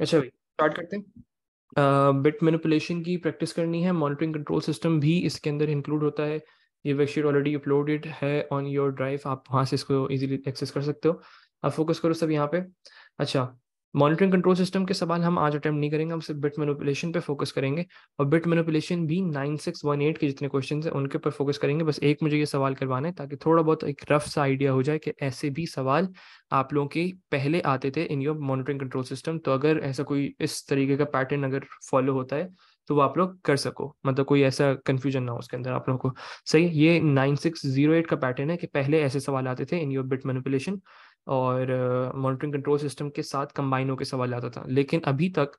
अच्छा भाई स्टार्ट करते हैं बिट मैनिपुलेशन की प्रैक्टिस करनी है मॉनिटरिंग कंट्रोल सिस्टम भी इसके अंदर इंक्लूड होता है ये वेबशीट ऑलरेडी अपलोडेड है ऑन योर ड्राइव आप वहाँ से इसको इजीली एक्सेस कर सकते हो आप फोकस करो सब यहाँ पे अच्छा मॉनिटरिंग कंट्रोल सिस्टम के सवाल हम आज अटेम्प्ट नहीं करेंगे हम सिर्फ बिट मैनिपुलेशन पे फोकस करेंगे और बिट मैनिपुलेशन भी 9618 के जितने क्वेश्चन हैं उनके ऊपर फोकस करेंगे बस एक मुझे ये सवाल करवाना है ताकि थोड़ा बहुत एक रफ सा आइडिया हो जाए कि ऐसे भी सवाल आप लोगों के पहले आते थे in your monitoring control system तो अगर ऐसा कोई इस तरीके का पैटर्न अगर फॉलो होता है तो वो आप लोग कर सको मतलब कोई ऐसा कंफ्यूजन ना हो उसके अंदर आप लोगों को सही ये 9608 का पैटर्न है कि पहले ऐसे सवाल आते थे इन योर बिट मेनिपुलेशन और मॉनिटरिंग कंट्रोल सिस्टम के साथ कंबाइन होकर सवाल आता था लेकिन अभी तक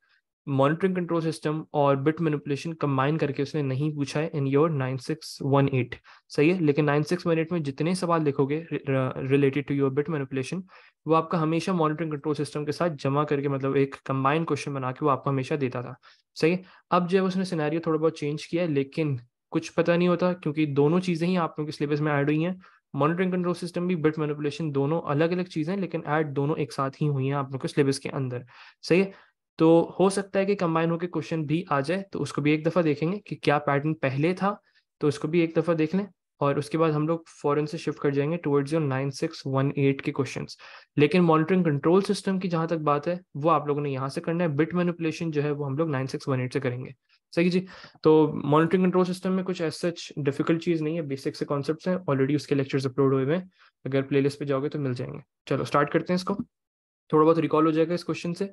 मॉनिटरिंग कंट्रोल सिस्टम और बिट मैनिपुलेशन कंबाइन करके उसने नहीं पूछा है in your nine six one eight सही है लेकिन नाइन सिक्स वन एट में जितने सवाल लिखोगे related to your bit manipulation वो आपका हमेशा मॉनिटरिंग कंट्रोल सिस्टम के साथ जमा करके मतलब एक कंबाइंड क्वेश्चन बना के वो आपको हमेशा देता था सही है अब जब उसने सिनेरियो थोड़ा बहुत चेंज किया है लेकिन कुछ पता नहीं होता क्योंकि दोनों चीज़ें ही आप लोगों के सिलेबस में ऐड हुई हैं मॉनिटरिंग कंट्रोल सिस्टम भी बिट मैनिपुलेशन दोनों अलग अलग चीज़ें हैं लेकिन ऐड दोनों एक साथ ही हुई हैं आप लोग के सिलेबस के अंदर सही है तो हो सकता है कि कंबाइन होकर क्वेश्चन भी आ जाए तो उसको भी एक दफ़ा देखेंगे कि क्या पैटर्न पहले था तो उसको भी एक दफ़ा देख लें और उसके बाद हम लोग फॉरन से शिफ्ट कर जाएंगे towards your nine six one eight के क्वेश्चन लेकिन मॉनिटरिंग कंट्रोल सिस्टम की जहाँ तक बात है वो आप लोगों ने यहाँ से करना है बिट मैनिपुलेशन जो है वो हम लोग नाइन सिक्स वन एट से करेंगे सही जी तो मॉनिटरिंग कंट्रोल सिस्टम में कुछ ऐसे डिफिकल्ट चीज़ नहीं है बेसिक से कॉन्सेप्ट हैं ऑलरेडी उसके लेक्चर्स अपलोड हुए हैं अगर प्लेलिस्ट पे जाओगे तो मिल जाएंगे चलो स्टार्ट करते हैं इसको थोड़ा बहुत रिकॉल हो जाएगा इस क्वेश्चन से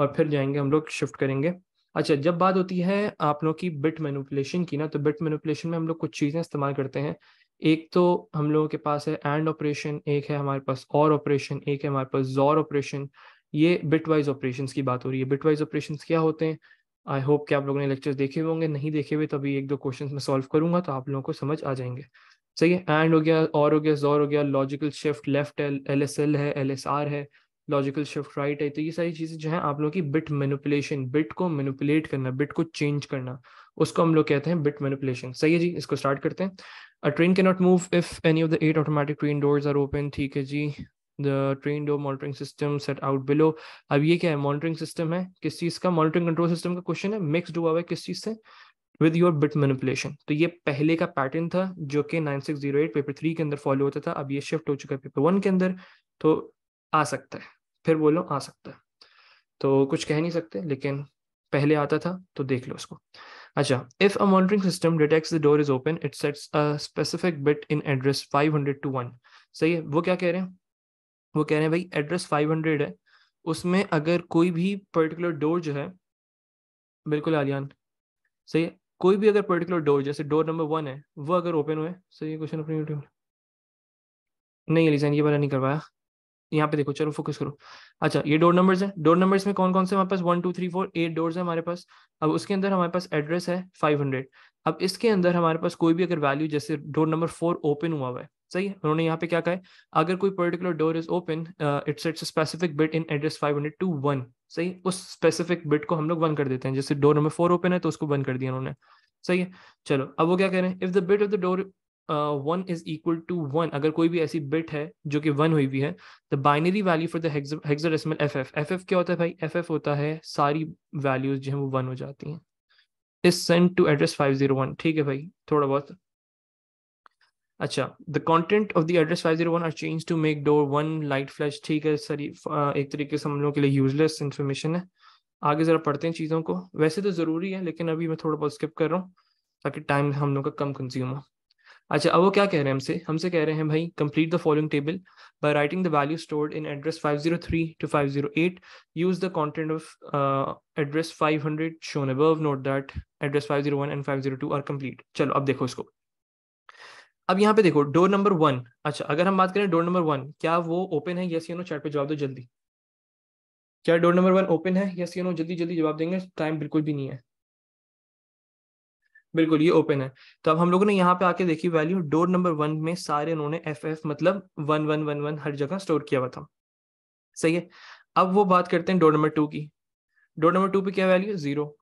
और फिर जाएंगे हम लोग शिफ्ट करेंगे अच्छा जब बात होती है आप लोग की बिट मैनुपलेशन की ना तो बिट मैनुपलेशन में हम लोग कुछ चीज़ें इस्तेमाल करते हैं एक तो हम लोगों के पास है एंड ऑपरेशन एक है हमारे पास और ऑपरेशन एक है हमारे पास जॉर ऑपरेशन ये बिट वाइज ऑपरेशन की बात हो रही है बिट वाइज ऑपरेशन क्या होते हैं आई होप कि आप लोगों ने लेक्चर्स देखे हुए होंगे नहीं देखे हुए तभी एक दो क्वेश्चन मैं सॉल्व करूंगा तो आप लोगों को समझ आ जाएंगे सही है एंड हो गया और हो गया जोर हो गया logical shift left L S L है एल एस आर है लॉजिकल शिफ्ट राइट है तो ये सारी चीज़ें जो है आप लोगों की बिट मेनुपुलेशन बिट को मेनुपुलेट करना बिट को चेंज करना उसको हम लोग कहते हैं बिट मेनुपुलेशन सही है जी इसको स्टार्ट करते हैं अ ट्रेन के not move if any of the eight automatic train doors are open ठीक है जी the train door monitoring system set out below अब ये क्या है मॉनिटरिंग सिस्टम है किस चीज़ का मॉनिटरिंग कंट्रोल सिस्टम का क्वेश्चन है मिक्सड हुआ हुआ है किस चीज़ से विद योर बिट मैनिपुलेशन तो ये पहले का पैटर्न था जो कि 9608 पेपर थ्री के अंदर फॉलो होता था अब ये शिफ्ट हो चुका है पेपर वन के अंदर तो आ सकता है फिर बोलो आ सकता है तो कुछ कह नहीं सकते लेकिन पहले आता था तो देख लो उसको अच्छा if a monitoring system detects the door is open it sets a specific bit in address 500 to 1 सही है वो क्या कह रहे हैं वो कह रहे हैं भाई एड्रेस 500 है उसमें अगर कोई भी पर्टिकुलर डोर जो है बिल्कुल आलियान सही है कोई भी अगर पर्टिकुलर डोर जैसे डोर नंबर वन है वो अगर ओपन हुए सही है क्वेश्चन अपने यूट्यूब नहीं अलीजान ये वाला नहीं करवाया यहाँ पे देखो चलो फोकस करो अच्छा ये डोर नंबर्स हैं डोर नंबर्स में कौन कौन से हमारे पास one two three four eight doors है हमारे पास अब उसके अंदर हमारे पास एड्रेस है फाइव हंड्रेड अब इसके अंदर हमारे पास कोई भी अगर वैल्यू जैसे डोर नंबर फोर ओपन हुआ हुआ है सही है उन्होंने यहाँ पे क्या कहा है अगर कोई particular door is open it's it's specific bit in address five hundred to one सही उस स्पेसिफिक बिट को हम लोग वन कर देते हैं जैसे डोर नंबर फोर ओपन है तो उसको बंद कर दिया उन्होंने सही है चलो अब वो क्या कह रहे हैं if the bit of the door one is equal to one अगर कोई भी ऐसी बिट है जो कि वन हुई हुई है the binary value for decimal F F F F क्या होता है भाई एफ एफ होता है सारी वैल्यूज जो है वो वन हो जाती हैं is send to address five zero one ठीक है भाई थोड़ा बहुत अच्छा the content of the address one are change to make door one light flash ठीक है सर एक तरीके से हम लोगों के लिए यूजलेस इन्फॉर्मेशन है आगे ज़रा पढ़ते हैं चीज़ों को वैसे तो ज़रूरी है लेकिन अभी मैं थोड़ा बहुत स्किप कर रहा हूँ ताकि टाइम हम लोग का कम कंज्यूम हो अच्छा अब वो क्या कह रहे हैं हमसे हमसे कह रहे हैं भाई complete the following table by writing the value stored in address 503 to 508 use the content of address 500 shown above note that address 501 and 502 are complete चलो अब देखो इसको अब यहाँ पे देखो डोर नंबर वन अच्छा अगर हम बात करें डोर नंबर वन क्या वो ओपन है यस यू नो चैट पे जवाब दो जल्दी क्या डोर नंबर वन ओपन है यस यू नो जल्दी जल्दी जवाब देंगे टाइम बिल्कुल भी नहीं है बिल्कुल ये ओपन है तो अब हम लोगों ने यहाँ पे आके देखी वैल्यू डोर नंबर वन में सारे उन्होंने एफ एफ मतलब वन वन वन वन हर जगह स्टोर किया हुआ था सही है अब वो बात करते हैं डोर नंबर टू की डोर नंबर टू पे क्या value zero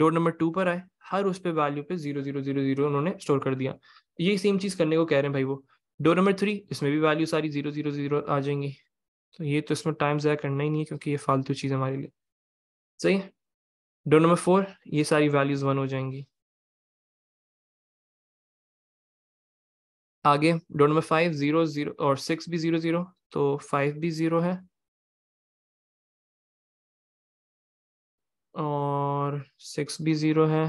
door number two पर आए हर उस पे वैल्यू पे जीरो जीरो जीरो जीरो उन्होंने स्टोर कर दिया ये सेम चीज़ करने को कह रहे हैं भाई वो डोर नंबर थ्री इसमें भी वैल्यू सारी जीरो जीरो जीरो आ जाएंगी तो ये तो इसमें टाइम ज़्यादा करना ही नहीं है क्योंकि ये फालतू चीज़ हमारे लिए सही है डोर नंबर फोर ये सारी वैल्यूज़ वन हो जाएंगी आगे door number five zero zero और सिक्स भी जीरो जीरो तो फाइव भी जीरो है और सिक्स भी ज़ीरो है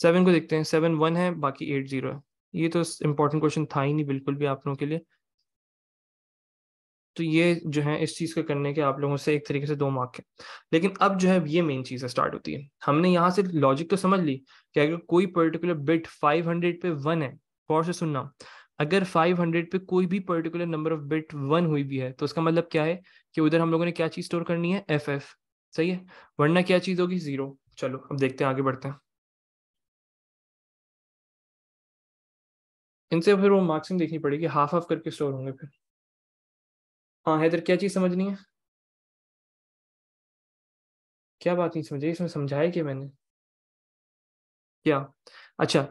सेवन को देखते हैं सेवन वन है बाकी एट जीरो है ये तो इम्पोर्टेंट क्वेश्चन था ही नहीं बिल्कुल भी आप लोगों के लिए तो ये जो है इस चीज़ का करने के आप लोगों से एक तरीके से दो मार्क है लेकिन अब जो है ये मेन चीज़ स्टार्ट होती है हमने यहाँ से लॉजिक तो समझ ली कि अगर कोई पर्टिकुलर बिट 500 पे वन है गौर से सुनना अगर 500 पे कोई भी particular number of bit one हुई भी है तो उसका मतलब क्या है कि उधर हम लोगों ने क्या चीज़ स्टोर करनी है एफ एफ सही है वरना क्या चीज़ होगी जीरो चलो अब देखते हैं आगे बढ़ते हैं इनसे फिर वो मार्क्सिंग देखनी पड़ेगी हाफ हाफ करके स्टोर होंगे फिर हाँ हैदर क्या चीज़ समझनी है क्या बात नहीं समझी इसमें समझाया क्या मैंने क्या अच्छा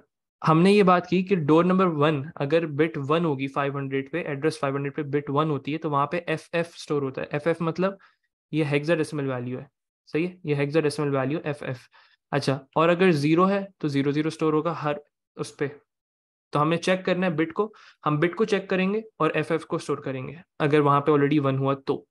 हमने ये बात की कि डोर नंबर वन अगर बिट वन होगी फाइव हंड्रेड पे एड्रेस फाइव हंड्रेड पे बिट वन होती है तो वहां पे एफ एफ स्टोर होता है एफ एफ मतलब ये हेक्सा डेसिमल वैल्यू है सही है ये hexadecimal value F F अच्छा और अगर जीरो है तो जीरो जीरो स्टोर होगा हर उस पर तो हमें चेक करना है बिट को हम बिट को चेक करेंगे और एफ एफ को स्टोर करेंगे अगर वहां पे ऑलरेडी वन हुआ तो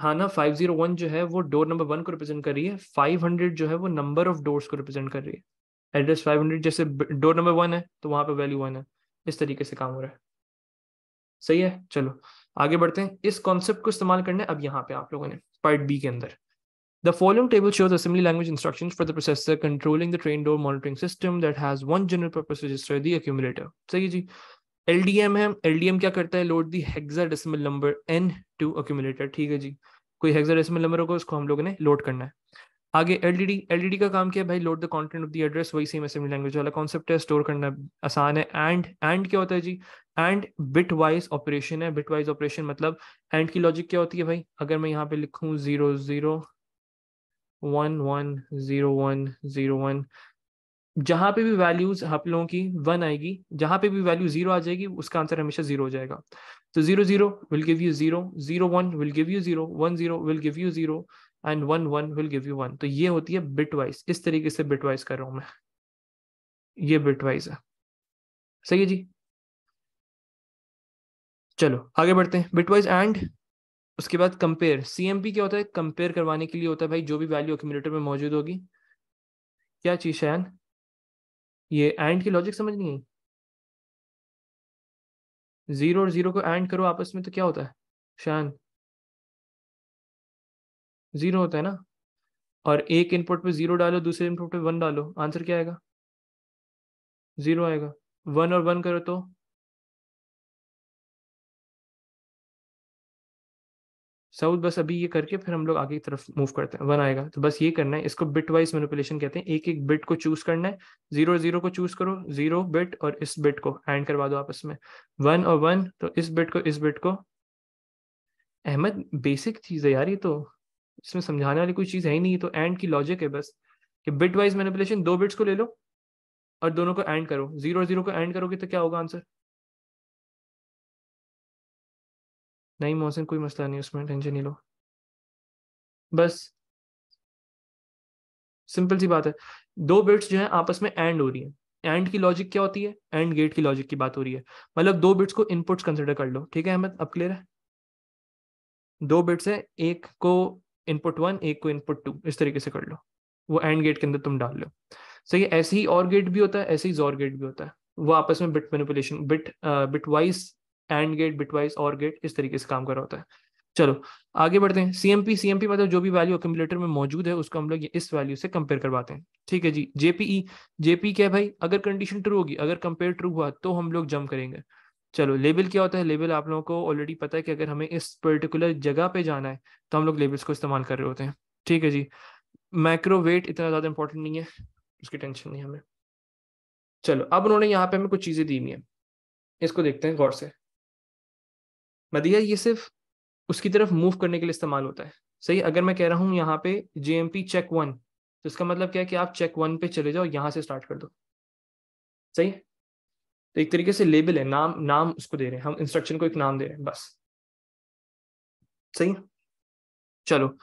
हाँ ना फाइव जीरो वन जो है वो डोर नंबर वन को रिप्रेजेंट कर रही है फाइव हंड्रेड जो है वो नंबर ऑफ डोर्स को रिप्रेजेंट कर रही है एड्रेस फाइव हंड्रेड जैसे डोर नंबर वन है तो वहां पे वैल्यू वन है इस तरीके से काम हो रहा है सही है चलो आगे बढ़ते हैं इस कॉन्सेप्ट को इस्तेमाल करना है अब यहाँ पे आप लोगों ने पार्ट बी के अंदर The following table shows assembly language instructions for the processor controlling the train door monitoring system that has one general purpose register, the accumulator. सही जी LDM है LDM क्या करता है load the hexadecimal number n to accumulator ठीक है जी कोई hexadecimal number होगा उसको हम लोगों ने लोड करना है आगे एलडीडी एलडीडी का काम क्या है भाई load the content of the address वही सेम असेंबली लैंग्वेज वाला कॉन्सेप्ट है स्टोर करना आसान है एंड एंड क्या होता है जी एंड बिट वाइज ऑपरेशन है बिट वाइज ऑपरेशन मतलब एंड की लॉजिक क्या होती है भाई अगर मैं यहाँ पे लिखूँ zero zero one one zero one zero one जहां पे भी वैल्यूज आप लोगों की वन आएगी जहां पे भी वैल्यू जीरो आ जाएगी उसका आंसर हमेशा जीरो हो जाएगा तो zero zero will give you zero zero one will give you zero one zero will give you zero and one one will give you one तो ये होती है बिट वाइज इस तरीके से बिट वाइज कर रहा हूं मैं ये बिट वाइज है सही है जी चलो आगे बढ़ते हैं बिट वाइज एंड उसके बाद कंपेयर सीएमपी क्या होता है कंपेयर करवाने के लिए होता है भाई जो भी वैल्यू एक्यूमुलेटर में मौजूद होगी क्या चीज शायन ये एंड की लॉजिक समझ नहीं आई जीरो और जीरो को एंड करो आपस में तो क्या होता है शायन जीरो होता है ना और एक इनपुट पे जीरो डालो दूसरे इनपुट पे वन डालो आंसर क्या आएगा जीरो आएगा वन और वन करो तो साउथ बस अभी ये करके फिर हम लोग आगे की तरफ मूव करते हैं वन आएगा तो बस ये करना है इसको बिट वाइज मेनुपुलेशन कहते हैं एक एक बिट को चूज करना है जीरो जीरो को चूज करो जीरो बिट और इस बिट को एंड करवा दो आपस में वन और वन तो इस बिट को इस बिट को अहमद बेसिक चीज है यार ये तो इसमें समझाने वाली कोई चीज है ही नहीं तो एंड की लॉजिक है बस कि बिट वाइज मेनुपुलेशन दो बिट्स को ले लो और दोनों को एंड करो जीरो जीरो को एंड करोगे तो क्या होगा आंसर नहीं मोहसिन कोई मसला नहीं उसमें टेंशन नहीं लो बस सिंपल सी बात है दो बिट्स जो है आपस में एंड हो रही है एंड की लॉजिक क्या होती है एंड गेट की लॉजिक की बात हो रही है मतलब दो बिट्स को इनपुट्स कंसिडर कर लो ठीक है अहमद अब क्लियर है दो बिट्स है एक को इनपुट वन एक को इनपुट टू इस तरीके से कर लो वो एंड गेट के अंदर तुम डाल लो सही ऐसे ही और गेट भी होता है ऐसे ही जोर गेट भी होता है वो आपस में bit manipulation bit bitwise and gate bitwise और गेट इस तरीके से काम कर रहा होता है चलो आगे बढ़ते हैं सीएमपी सीएमपी मतलब जो भी वैल्यू अक्यूमुलेटर में मौजूद है उसको हम लोग इस वैल्यू से कंपेयर करवाते हैं ठीक है जी जेपीई जेपी e, e क्या है भाई अगर कंडीशन ट्रू होगी अगर कंपेयर ट्रू हुआ तो हम लोग जम करेंगे चलो लेबल क्या होता है लेबल आप लोगों को ऑलरेडी पता है कि अगर हमें इस पर्टिकुलर जगह पे जाना है तो हम लोग लेबल्स को इस्तेमाल कर रहे होते हैं ठीक है जी माइक्रो वेट इतना ज़्यादा इंपॉर्टेंट नहीं है उसकी टेंशन नहीं हमें चलो अब उन्होंने यहाँ पे हमें कुछ चीज़ें दी हुई है इसको देखते हैं गौर से मदिया ये सिर्फ उसकी तरफ मूव करने के लिए इस्तेमाल होता है सही अगर मैं कह रहा हूँ यहाँ पे J M P check one तो इसका मतलब क्या है कि आप चेक वन पे चले जाओ यहाँ से स्टार्ट कर दो सही तो एक तरीके से लेबल है नाम नाम उसको दे रहे हैं हम इंस्ट्रक्शन को एक नाम दे रहे हैं बस सही चलो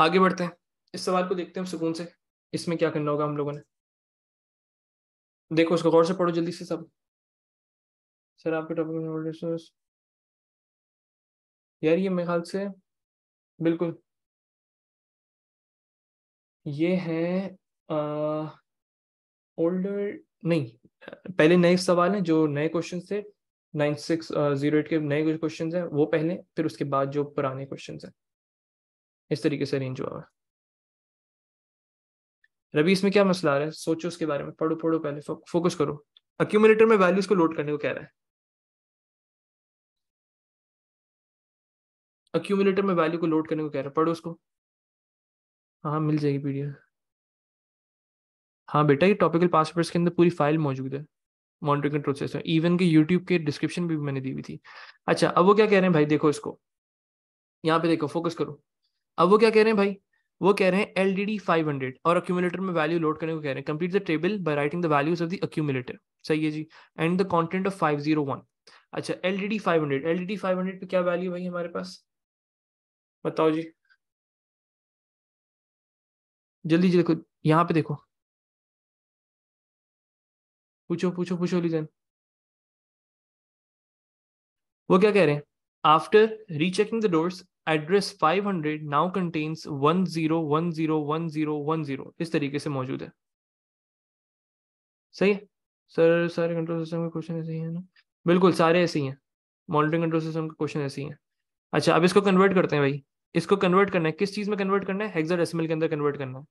आगे बढ़ते हैं इस सवाल को देखते हैं सुकून से इसमें क्या करना होगा हम लोगों ने देखो उसको गौर से पढ़ो जल्दी से सब सर आपके टॉपिक यार ये मेरे ख्याल से बिल्कुल ये है ओल्डर नहीं पहले नए सवाल हैं जो नए क्वेश्चन थे नाइन सिक्स जीरो एट के नए कुछ क्वेश्चन हैं वो पहले फिर उसके बाद जो पुराने क्वेश्चन हैं इस तरीके से अरेंज हुआ है रवि इसमें क्या मसला आ रहा है सोचो उसके बारे में पढ़ो पढ़ो पहले फोकस करो अक्यूमिलेटर में वैल्यूज को लोड करने को कह रहा है अक्यूमुलेटर में वैल्यू को लोड करने को कह रहा है पढ़ो उसको हाँ मिल जाएगी पीडीएफ हाँ बेटा ये टॉपिकल पास पेपर्स के अंदर पूरी फाइल मौजूद है मॉनिटरिंग कंट्रोल सिस्टम इवन के यूट्यूब के डिस्क्रिप्शन भी मैंने दी हुई थी अच्छा अब वो क्या कह रहे हैं भाई देखो इसको यहाँ पे देखो फोकस करो अब वो क्या कह रहे हैं भाई वो कह रहे हैं L D D five hundred और अक्यूमुलेटर में वैल्यू लोड करने को कह रहे हैं complete the table by writing the values of the accumulator सही है जी and the content of five zero one अच्छा L D D five hundred L D D five hundred पे क्या वैल्यू भाई हमारे पास बताओ जी जल्दी जल्दी देखो यहाँ पे देखो पूछो पूछो पूछो लीजन वो क्या कह रहे हैं after rechecking the door's address 500 now contains zero इस तरीके से मौजूद है सही है सर सारे कंट्रोल सिस्टम के क्वेश्चन ऐसे ही है ना बिल्कुल सारे ऐसे ही हैं मॉनिटरिंग कंट्रोल सिस्टम के क्वेश्चन ऐसे ही हैं अच्छा अब इसको कन्वर्ट करते हैं भाई इसको कन्वर्ट करना है किस चीज में कन्वर्ट करना है हेक्साडेसिमल के अंदर कन्वर्ट करना है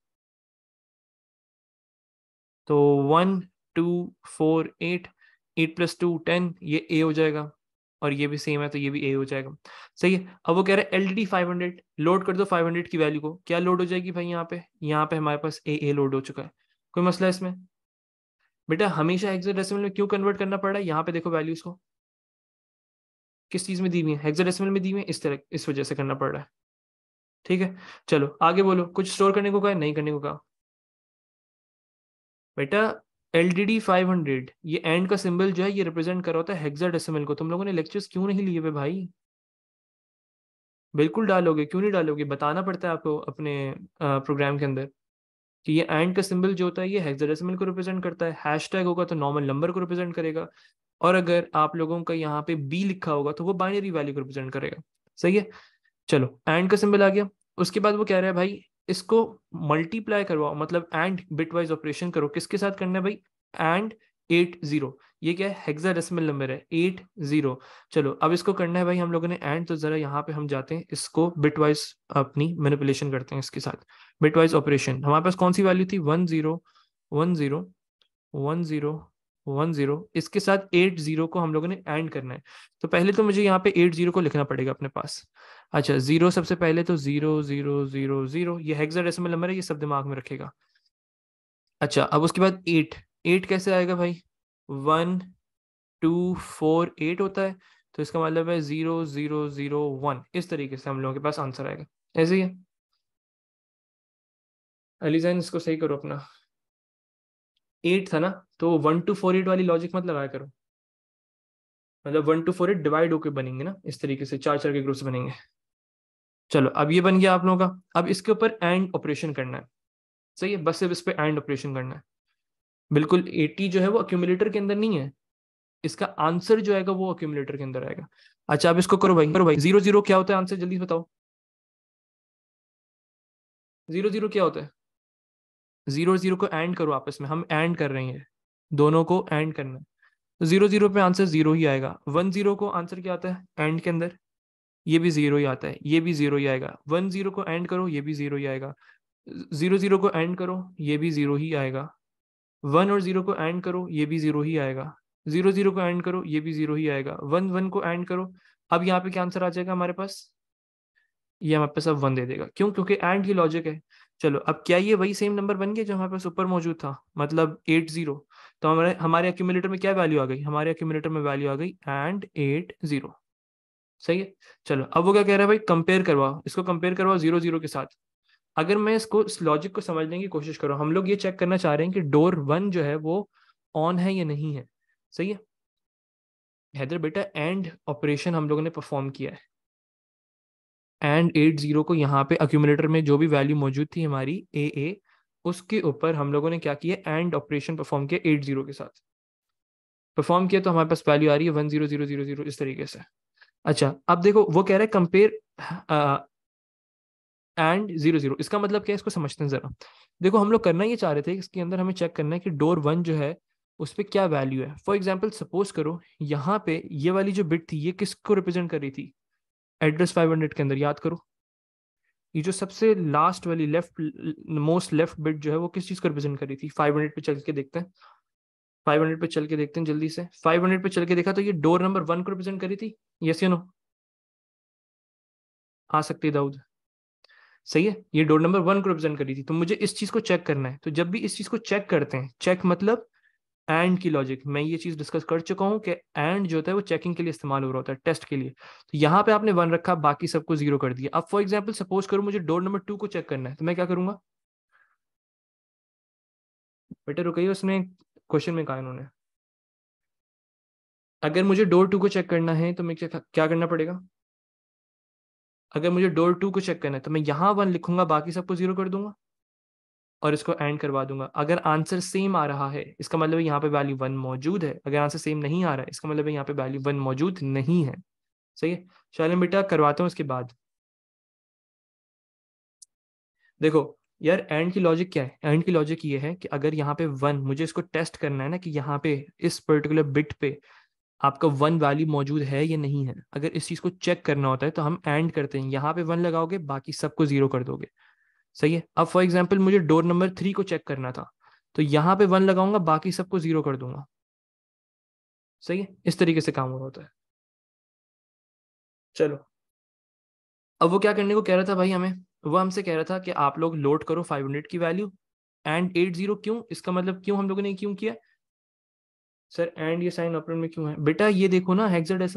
तो one two four eight eight plus two ten ये ए हो जाएगा और ये भी सेम है तो ये भी ए हो जाएगा सही है अब वो कह रहे हैं L D five hundred load कर दो फाइव हंड्रेड की वैल्यू को क्या लोड हो जाएगी भाई यहाँ पे यहाँ पे हमारे पास ए ए लोड हो चुका है कोई मसला है इसमें बेटा हमेशा हेक्साडेसिमल में क्यों कन्वर्ट करना पड़ रहा है यहाँ पे देखो वैल्यूज को किस चीज में दी हुई है हेक्साडेसिमल में दी हुई है इस तरह इस वजह से करना पड़ रहा है ठीक है चलो आगे बोलो कुछ स्टोर करने को कहा नहीं करने को कहा बेटा L D D five hundred ये एंड का सिंबल जो है ये रिप्रेजेंट कर होता है हेक्सा डेसिमल को तुम लोगों ने लेक्चर्स क्यों नहीं लिए भाई बिल्कुल डालोगे क्यों नहीं डालोगे बताना पड़ता है आपको अपने प्रोग्राम के अंदर कि ये एंड का सिंबल जो होता है ये डेसिमल को रिप्रेजेंट करता है हैश टैग होगा तो नॉर्मल नंबर को रिप्रेजेंट करेगा और अगर आप लोगों का यहाँ पे बी लिखा होगा तो वो बाइनरी वैल्यू को रिप्रेजेंट करेगा सही है चलो एंड का सिंबल आ गया उसके बाद वो कह रहा है भाई इसको मल्टीप्लाई करवाओ मतलब एंड बिट वाइज ऑपरेशन करो किसके साथ करना है भाई एंड एट जीरो ये क्या है हेक्साडेसिमल नंबर है एट जीरो चलो अब इसको करना है भाई हम लोगों ने एंड तो जरा यहाँ पे हम जाते हैं इसको बिट वाइज अपनी मैनिपुलेशन करते हैं इसके साथ बिट वाइज ऑपरेशन हमारे पास कौन सी वैल्यू थी one zero one zero one zero one zero इसके साथ एट जीरो को हम लोगों ने एंड करना है तो पहले तो मुझे यहाँ पे एट जीरो को लिखना पड़ेगा अपने पास अच्छा जीरो सबसे पहले तो जीरो जीरो जीरो जीरो ये डेसिमल नंबर है ये सब दिमाग में रखेगा अच्छा अब उसके बाद एट एट कैसे आएगा भाई वन टू फोर एट होता है तो इसका मतलब है जीरो जीरो जीरो वन इस तरीके से हम लोगों के पास आंसर आएगा ऐसे ही है अलीजैन इसको सही करो अपना एट था ना तो वन टू फोर एट वाली लॉजिक मत लगाया करो मतलब one two four eight divide होकर बनेंगे ना इस तरीके से चार चार के ग्रुप्स बनेंगे चलो अब ये बन गया आप लोगों का अब इसके ऊपर एंड ऑपरेशन करना है सही है बस सिर्फ इस पर एंड ऑपरेशन करना है बिल्कुल एटी जो है वो अक्यूमुलेटर के अंदर नहीं है इसका आंसर जो आएगा वो अक्यूमुलेटर के अंदर आएगा अच्छा अब इसको करो भाई करो भाई जीरो जीरो क्या होता है आंसर जल्दी बताओ जीरो जीरो क्या होता है जीरो जीरो को एंड करो आपस में हम एंड कर रहे हैं दोनों को एंड करना है जीरो जीरो पे आंसर जीरो ही आएगा वन जीरो को आंसर क्या आता है एंड के अंदर ये भी जीरो ही आता है ये भी जीरो ही आएगा वन जीरो को एंड करो ये भी जीरो ही आएगा जीरो जीरो को एंड करो ये भी जीरो ही आएगा वन और जीरो को एंड करो ये भी जीरो ही आएगा जीरो जीरो को एंड करो ये भी जीरो ही आएगा वन वन को एंड करो अब यहाँ पे क्या आंसर आ जाएगा हमारे पास ये हमारे पास अब वन दे देगा क्यों क्योंकि एंड ही लॉजिक है चलो अब क्या ये वही सेम नंबर बन गया जो हमारे पास ऊपर मौजूद था मतलब एट जीरो तो हमारे हमारे एक्यूमुलेटर में क्या वैल्यू आ गई हमारे एक्यूमुलेटर में वैल्यू आ गई एंड एट जीरो सही है चलो अब वो क्या कह रहा है भाई कंपेयर करवाओ इसको कंपेयर करवाओ जीरो जीरो के साथ अगर मैं इसको इस लॉजिक को समझने की कोशिश करूँ हम लोग ये चेक करना चाह रहे हैं कि डोर वन जो है वो ऑन है या नहीं है सही है हैदर बेटा एंड ऑपरेशन हम लोगों ने परफॉर्म किया है एंड एट जीरो को यहाँ पे अक्यूमुलेटर में जो भी वैल्यू मौजूद थी हमारी ए ए उसके ऊपर हम लोगों ने क्या किया एंड ऑपरेशन परफॉर्म किया एट जीरो के साथ परफॉर्म किया तो हमारे पास वैल्यू आ रही है one zero zero zero zero इस तरीके से अच्छा अब देखो वो कह रहा है कंपेयर एंड जीरो जीरो इसका मतलब क्या है इसको समझते हैं जरा देखो हम लोग करना ये चाह रहे थे इसके अंदर हमें चेक करना है कि डोर वन जो है उस पर क्या वैल्यू है फॉर एग्जाम्पल सपोज करो यहाँ पे ये वाली जो बिट थी ये किसको रिप्रेजेंट कर रही थी एड्रेस 500 के अंदर याद करो ये जो सबसे लास्ट वाली लेफ्ट मोस्ट लेफ्ट बिट जो है वो किस चीज़ को रिप्रेजेंट कर रही थी 500 पे चल के देखते हैं फाइव हंड्रेड पे चल के देखते हैं जल्दी से फाइव हंड्रेड पे चल के देखा तो ये डोर नंबर वन को रिप्रेजेंट करी थी यस यू नो आ सकती है दाऊद सही है ये डोर नंबर वन को रिप्रेजेंट करी थी तो मुझे इस चीज को चेक करना है तो जब भी इस चीज को चेक करते हैं चेक मतलब एंड की लॉजिक मैं ये चीज डिस्कस कर चुका हूँ कि एंड जो होता है वो चेकिंग के लिए इस्तेमाल हो रहा होता है टेस्ट के लिए तो यहाँ पे आपने वन रखा बाकी सबको जीरो कर दिया अब फॉर एग्जाम्पल सपोज करो मुझे डोर नंबर टू को चेक करना है तो मैं क्या करूंगा बेटर रुकिए उसमें क्वेश्चन में कहा इन्होंने अगर मुझे डोर टू को चेक करना है तो मैं क्या क्या करना पड़ेगा अगर मुझे डोर टू को चेक करना है तो मैं यहां वन लिखूंगा बाकी सबको जीरो कर दूंगा और इसको एंड करवा दूंगा अगर आंसर सेम आ रहा है इसका मतलब यहाँ पे वैल्यू वन मौजूद है अगर आंसर सेम नहीं आ रहा है इसका मतलब यहाँ पे वैल्यू वन मौजूद नहीं है सही है चलें बेटा करवाता हूँ इसके बाद देखो यार एंड की लॉजिक क्या है एंड की लॉजिक ये है कि अगर यहाँ पे वन मुझे इसको टेस्ट करना है ना कि यहाँ पे इस पर्टिकुलर बिट पे आपका वन वैल्यू मौजूद है या नहीं है अगर इस चीज़ को चेक करना होता है तो हम एंड करते हैं यहाँ पे वन लगाओगे बाकी सबको जीरो कर दोगे सही है अब फॉर एग्जाम्पल मुझे डोर नंबर थ्री को चेक करना था तो यहाँ पे वन लगाऊंगा बाकी सबको जीरो कर दूंगा सही है इस तरीके से काम हुआ होता है चलो अब वो क्या करने को कह रहा था भाई हमें वो हमसे कह रहा था कि आप लोग लोड करो 500 की वैल्यू एंड 80 क्यों इसका मतलब क्यों हम लोगों ने क्यों किया सर एंड ये साइन ऑपरेंड में क्यों है बेटा ये देखो ना हेक्सड एस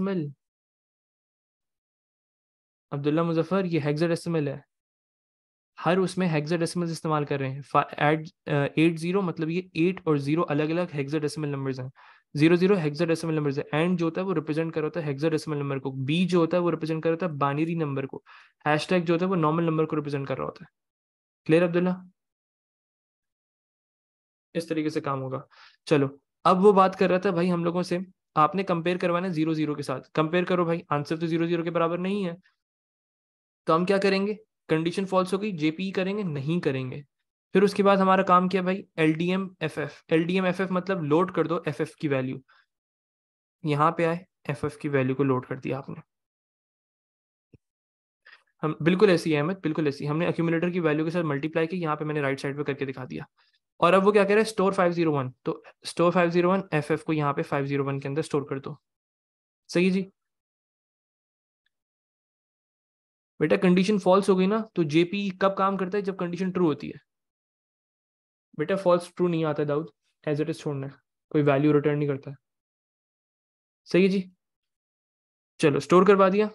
अब्दुल्ला मुजफ्फर ये हेक्सड एस है हर उसमें हेक्सड एस इस्तेमाल कर रहे हैं एट जीरो uh, मतलब ये एट और जीरो अलग अलग हेक्सड एस नंबर्स हैं zero zero hexadecimal number से एंड जो होता है वो रिप्रेजेंट कर होता है डेसिमल नंबर को बी जो होता है वो रिप्रेजेंट कर होता है बानीरी नंबर को हैशटैग जो होता है वो नॉर्मल नंबर को रिप्रेजेंट कर रहा होता है क्लियर अब्दुल्ला इस तरीके से काम होगा चलो अब वो बात कर रहा था भाई हम लोगों से आपने कंपेयर करवाना जीरो जीरो के साथ कंपेयर करो भाई आंसर तो जीरो जीरो के बराबर नहीं है तो हम क्या करेंगे कंडीशन फॉल्स हो गई जेपी करेंगे नहीं करेंगे फिर उसके बाद हमारा काम किया भाई L D M F F L D M F F मतलब लोड कर दो एफ एफ की वैल्यू यहाँ पे आए एफ एफ की वैल्यू को लोड कर दिया आपने हम बिल्कुल ऐसी है अहमद बिल्कुल ऐसी हमने अक्यूमुलेटर की वैल्यू के साथ मल्टीप्लाई की यहाँ पे मैंने राइट साइड पे करके दिखा दिया और अब वो क्या कह रहा है स्टोर फाइव जीरो वन तो store five zero one F F को यहाँ पे वन के अंदर स्टोर कर दो सही जी बेटा कंडीशन फॉल्स हो गई ना तो जेपी कब काम करता है जब कंडीशन ट्रू होती है बेटा फॉल्स ट्रू नहीं आता दाऊद एज इट इज छोड़ना कोई वैल्यू रिटर्न नहीं करता है सही है जी चलो स्टोर करवा दिया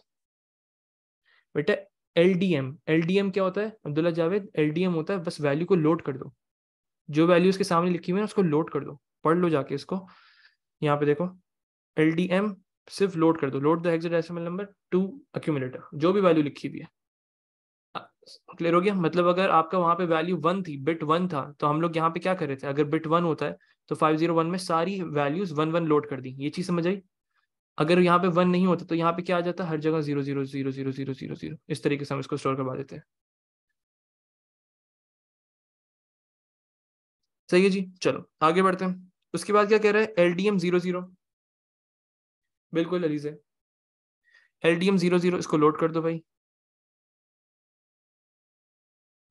बेटा L D M L D M क्या होता है Abdullah Javed L D M होता है बस वैल्यू को लोड कर दो जो वैल्यू उसके सामने लिखी हुई है उसको लोड कर दो पढ़ लो जाके इसको यहाँ पे देखो एल डी एम सिर्फ लोड कर दो load the L number to accumulator जो भी वैल्यू लिखी हुई है क्लियर हो गया मतलब अगर आपका वहां पे वैल्यू वन थी बिट वन था तो हम लोग यहाँ पे क्या कर रहे थे अगर बिट वन होता है तो फाइव जीरो वन में सारी वैल्यूज वन वन लोड कर दी ये चीज समझ आई अगर यहाँ पे वन नहीं होता तो यहाँ पे क्या आ जाता हर जगह zero zero zero zero zero zero zero इस तरीके से हम इसको स्टोर करवा देते हैं सही है जी चलो आगे बढ़ते हैं उसके बाद क्या कह रहे हैं L D M zero zero बिल्कुल अलीज है L D M zero zero इसको लोड कर दो भाई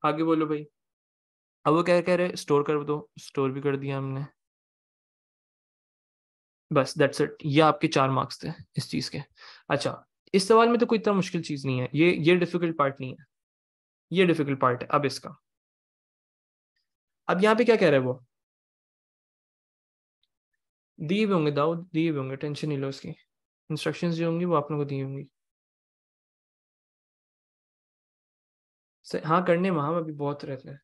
आगे बोलो भाई अब वो क्या कह रहे स्टोर कर दो स्टोर भी कर दिया हमने बस दैट्स इट ये आपके चार मार्क्स थे इस चीज़ के अच्छा इस सवाल में तो कोई इतना मुश्किल चीज़ नहीं है ये ये डिफिकल्ट पार्ट नहीं है ये डिफिकल्ट पार्ट है अब इसका अब यहाँ पे क्या कह रहे हैं वो दिए भी होंगे दाऊ दिए भी होंगे टेंशन नहीं लो उसकी इंस्ट्रक्शन जो होंगी वो आप लोगों को दी होंगी हाँ करने वहां में भी बहुत रहते हैं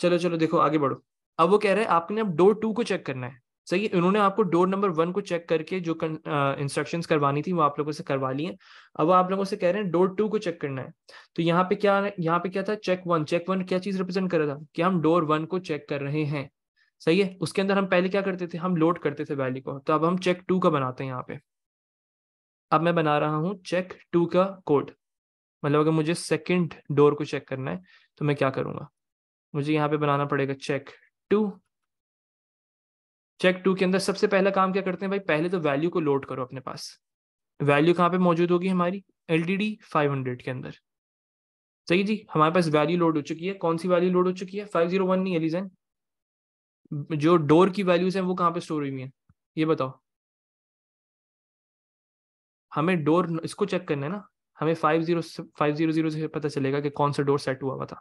चलो चलो देखो आगे बढ़ो अब वो कह रहे हैं आपने अब डोर टू को चेक करना है सही है उन्होंने आपको डोर नंबर वन को चेक करके जो इंस्ट्रक्शंस करवानी थी वो आप लोगों से करवा ली है अब आप लोगों से कह रहे हैं डोर टू को चेक करना है तो यहाँ पे क्या यहाँ पे क्या था चेक वन चेक वन क्या चीज रिप्रेजेंट कर रहा था कि हम डोर वन को चेक कर रहे हैं सही है उसके अंदर हम पहले क्या करते थे हम लोड करते थे वैली को तो अब हम चेक टू का बनाते हैं यहाँ पे अब मैं बना रहा हूँ चेक टू का कोड मतलब अगर मुझे सेकंड डोर को चेक करना है तो मैं क्या करूंगा मुझे यहाँ पे बनाना पड़ेगा चेक टू चेक टू के अंदर सबसे पहला काम क्या करते हैं भाई पहले तो वैल्यू को लोड करो अपने पास वैल्यू कहाँ पे मौजूद होगी हमारी L D D five hundred के अंदर सही जी हमारे पास वैल्यू लोड हो चुकी है कौन सी वैल्यू लोड हो चुकी है फाइव जीरो वन नहीं एलिजन जो डोर की वैल्यूज हैं वो कहाँ पे स्टोर हुई हुई हैं ये बताओ हमें डोर इसको चेक करना है ना हमें five zero five zero zero से पता चलेगा कि कौन सा डोर सेट हुआ हुआ था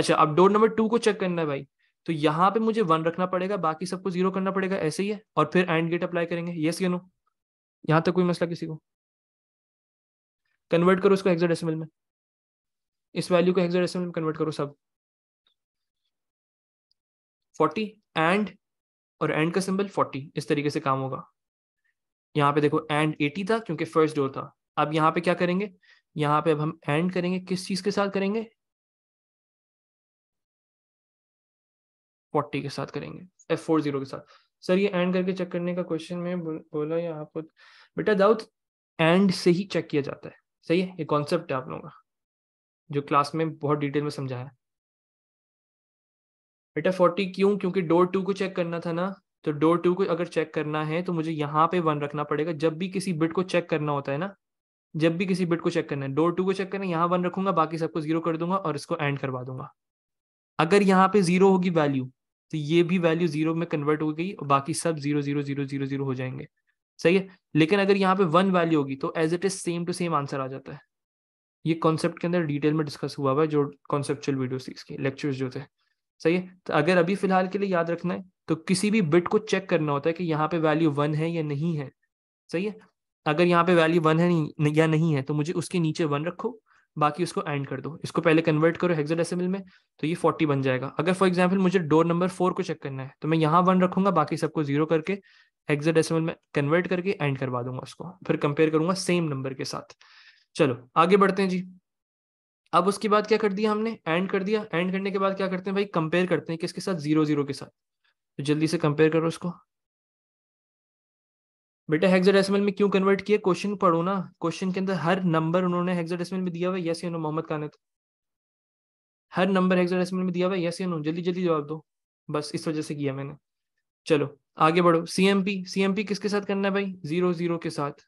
अच्छा अब डोर नंबर टू को चेक करना है भाई तो यहाँ पे मुझे वन रखना पड़ेगा बाकी सबको जीरो करना पड़ेगा ऐसे ही है और फिर एंड गेट अप्लाई करेंगे येस या नो यहाँ तक कोई मसला किसी को कन्वर्ट करो इसको हेक्साडेसिमल में इस वैल्यू को हेक्साडेसिमल में कन्वर्ट करो सब फोर्टी एंड और एंड का सिंबल फोर्टी इस तरीके से काम होगा यहाँ पे देखो एंड एटी था क्योंकि फर्स्ट डोर था अब यहां पे क्या करेंगे यहां पे अब हम एंड करेंगे किस चीज के साथ करेंगे फोर्टी के साथ करेंगे एफ फोर जीरो के साथ सर ये एंड करके चेक करने का क्वेश्चन में बोला या आप बेटा दाउद एंड से ही चेक किया जाता है सही है ये कॉन्सेप्ट है आप लोगों का जो क्लास में बहुत डिटेल में समझाया बेटा फोर्टी क्यों क्योंकि डोर टू को चेक करना था ना तो डोर टू को अगर चेक करना है तो मुझे यहाँ पे वन रखना पड़ेगा जब भी किसी बिट को चेक करना होता है ना जब भी किसी बिट को चेक करना है डोर टू को चेक करना है यहाँ वन रखूंगा बाकी सबको जीरो कर दूंगा और इसको एंड करवा दूंगा अगर यहाँ पे जीरो होगी वैल्यू तो ये भी वैल्यू जीरो में कन्वर्ट हो गई और बाकी सब zero zero zero zero zero हो जाएंगे सही है लेकिन अगर यहाँ पे वन वैल्यू होगी तो as it is same to same answer आ जाता है ये कॉन्सेप्ट के अंदर डिटेल में डिस्कस हुआ हुआ है जो कॉन्सेप्चुअल वीडियोस इसके लेक्चर्स जो थे सही है तो अगर अभी फिलहाल के लिए याद रखना है तो किसी भी बिट को चेक करना होता है कि यहाँ पे वैल्यू वन है या नहीं है सही है अगर यहाँ पे वैल्यू वन है नहीं या नहीं है तो मुझे उसके नीचे वन रखो बाकी उसको एंड कर दो इसको पहले कन्वर्ट करो हेक्साडेसिमल में तो ये फोर्टी बन जाएगा अगर फॉर एग्जाम्पल मुझे डोर नंबर फोर को चेक करना है तो मैं यहाँ वन रखूंगा बाकी सबको जीरो करके हेक्साडेसिमल में कन्वर्ट करके एंड करवा दूंगा उसको फिर कंपेयर करूंगा सेम नंबर के साथ चलो आगे बढ़ते हैं जी अब उसके बाद क्या कर दिया हमने एंड कर दिया एंड करने के बाद क्या करते हैं भाई कंपेयर करते हैं किसके साथ जीरो जीरो के साथ तो जल्दी से कंपेयर करो उसको बेटा हेक्साडेसिमल में क्यों कन्वर्ट किया क्वेश्चन पढ़ो ना क्वेश्चन के अंदर हर नंबर उन्होंने हेक्साडेसिमल में दिया हुआ यस या नो मोहम्मद खान तो हर नंबर हेक्साडेसिमल में दिया हुआ यस या नो जल्दी जल्दी जवाब दो बस इस वजह से किया मैंने चलो आगे बढ़ो सीएमपी सीएमपी किसके साथ करना है भाई जीरो जीरो के साथ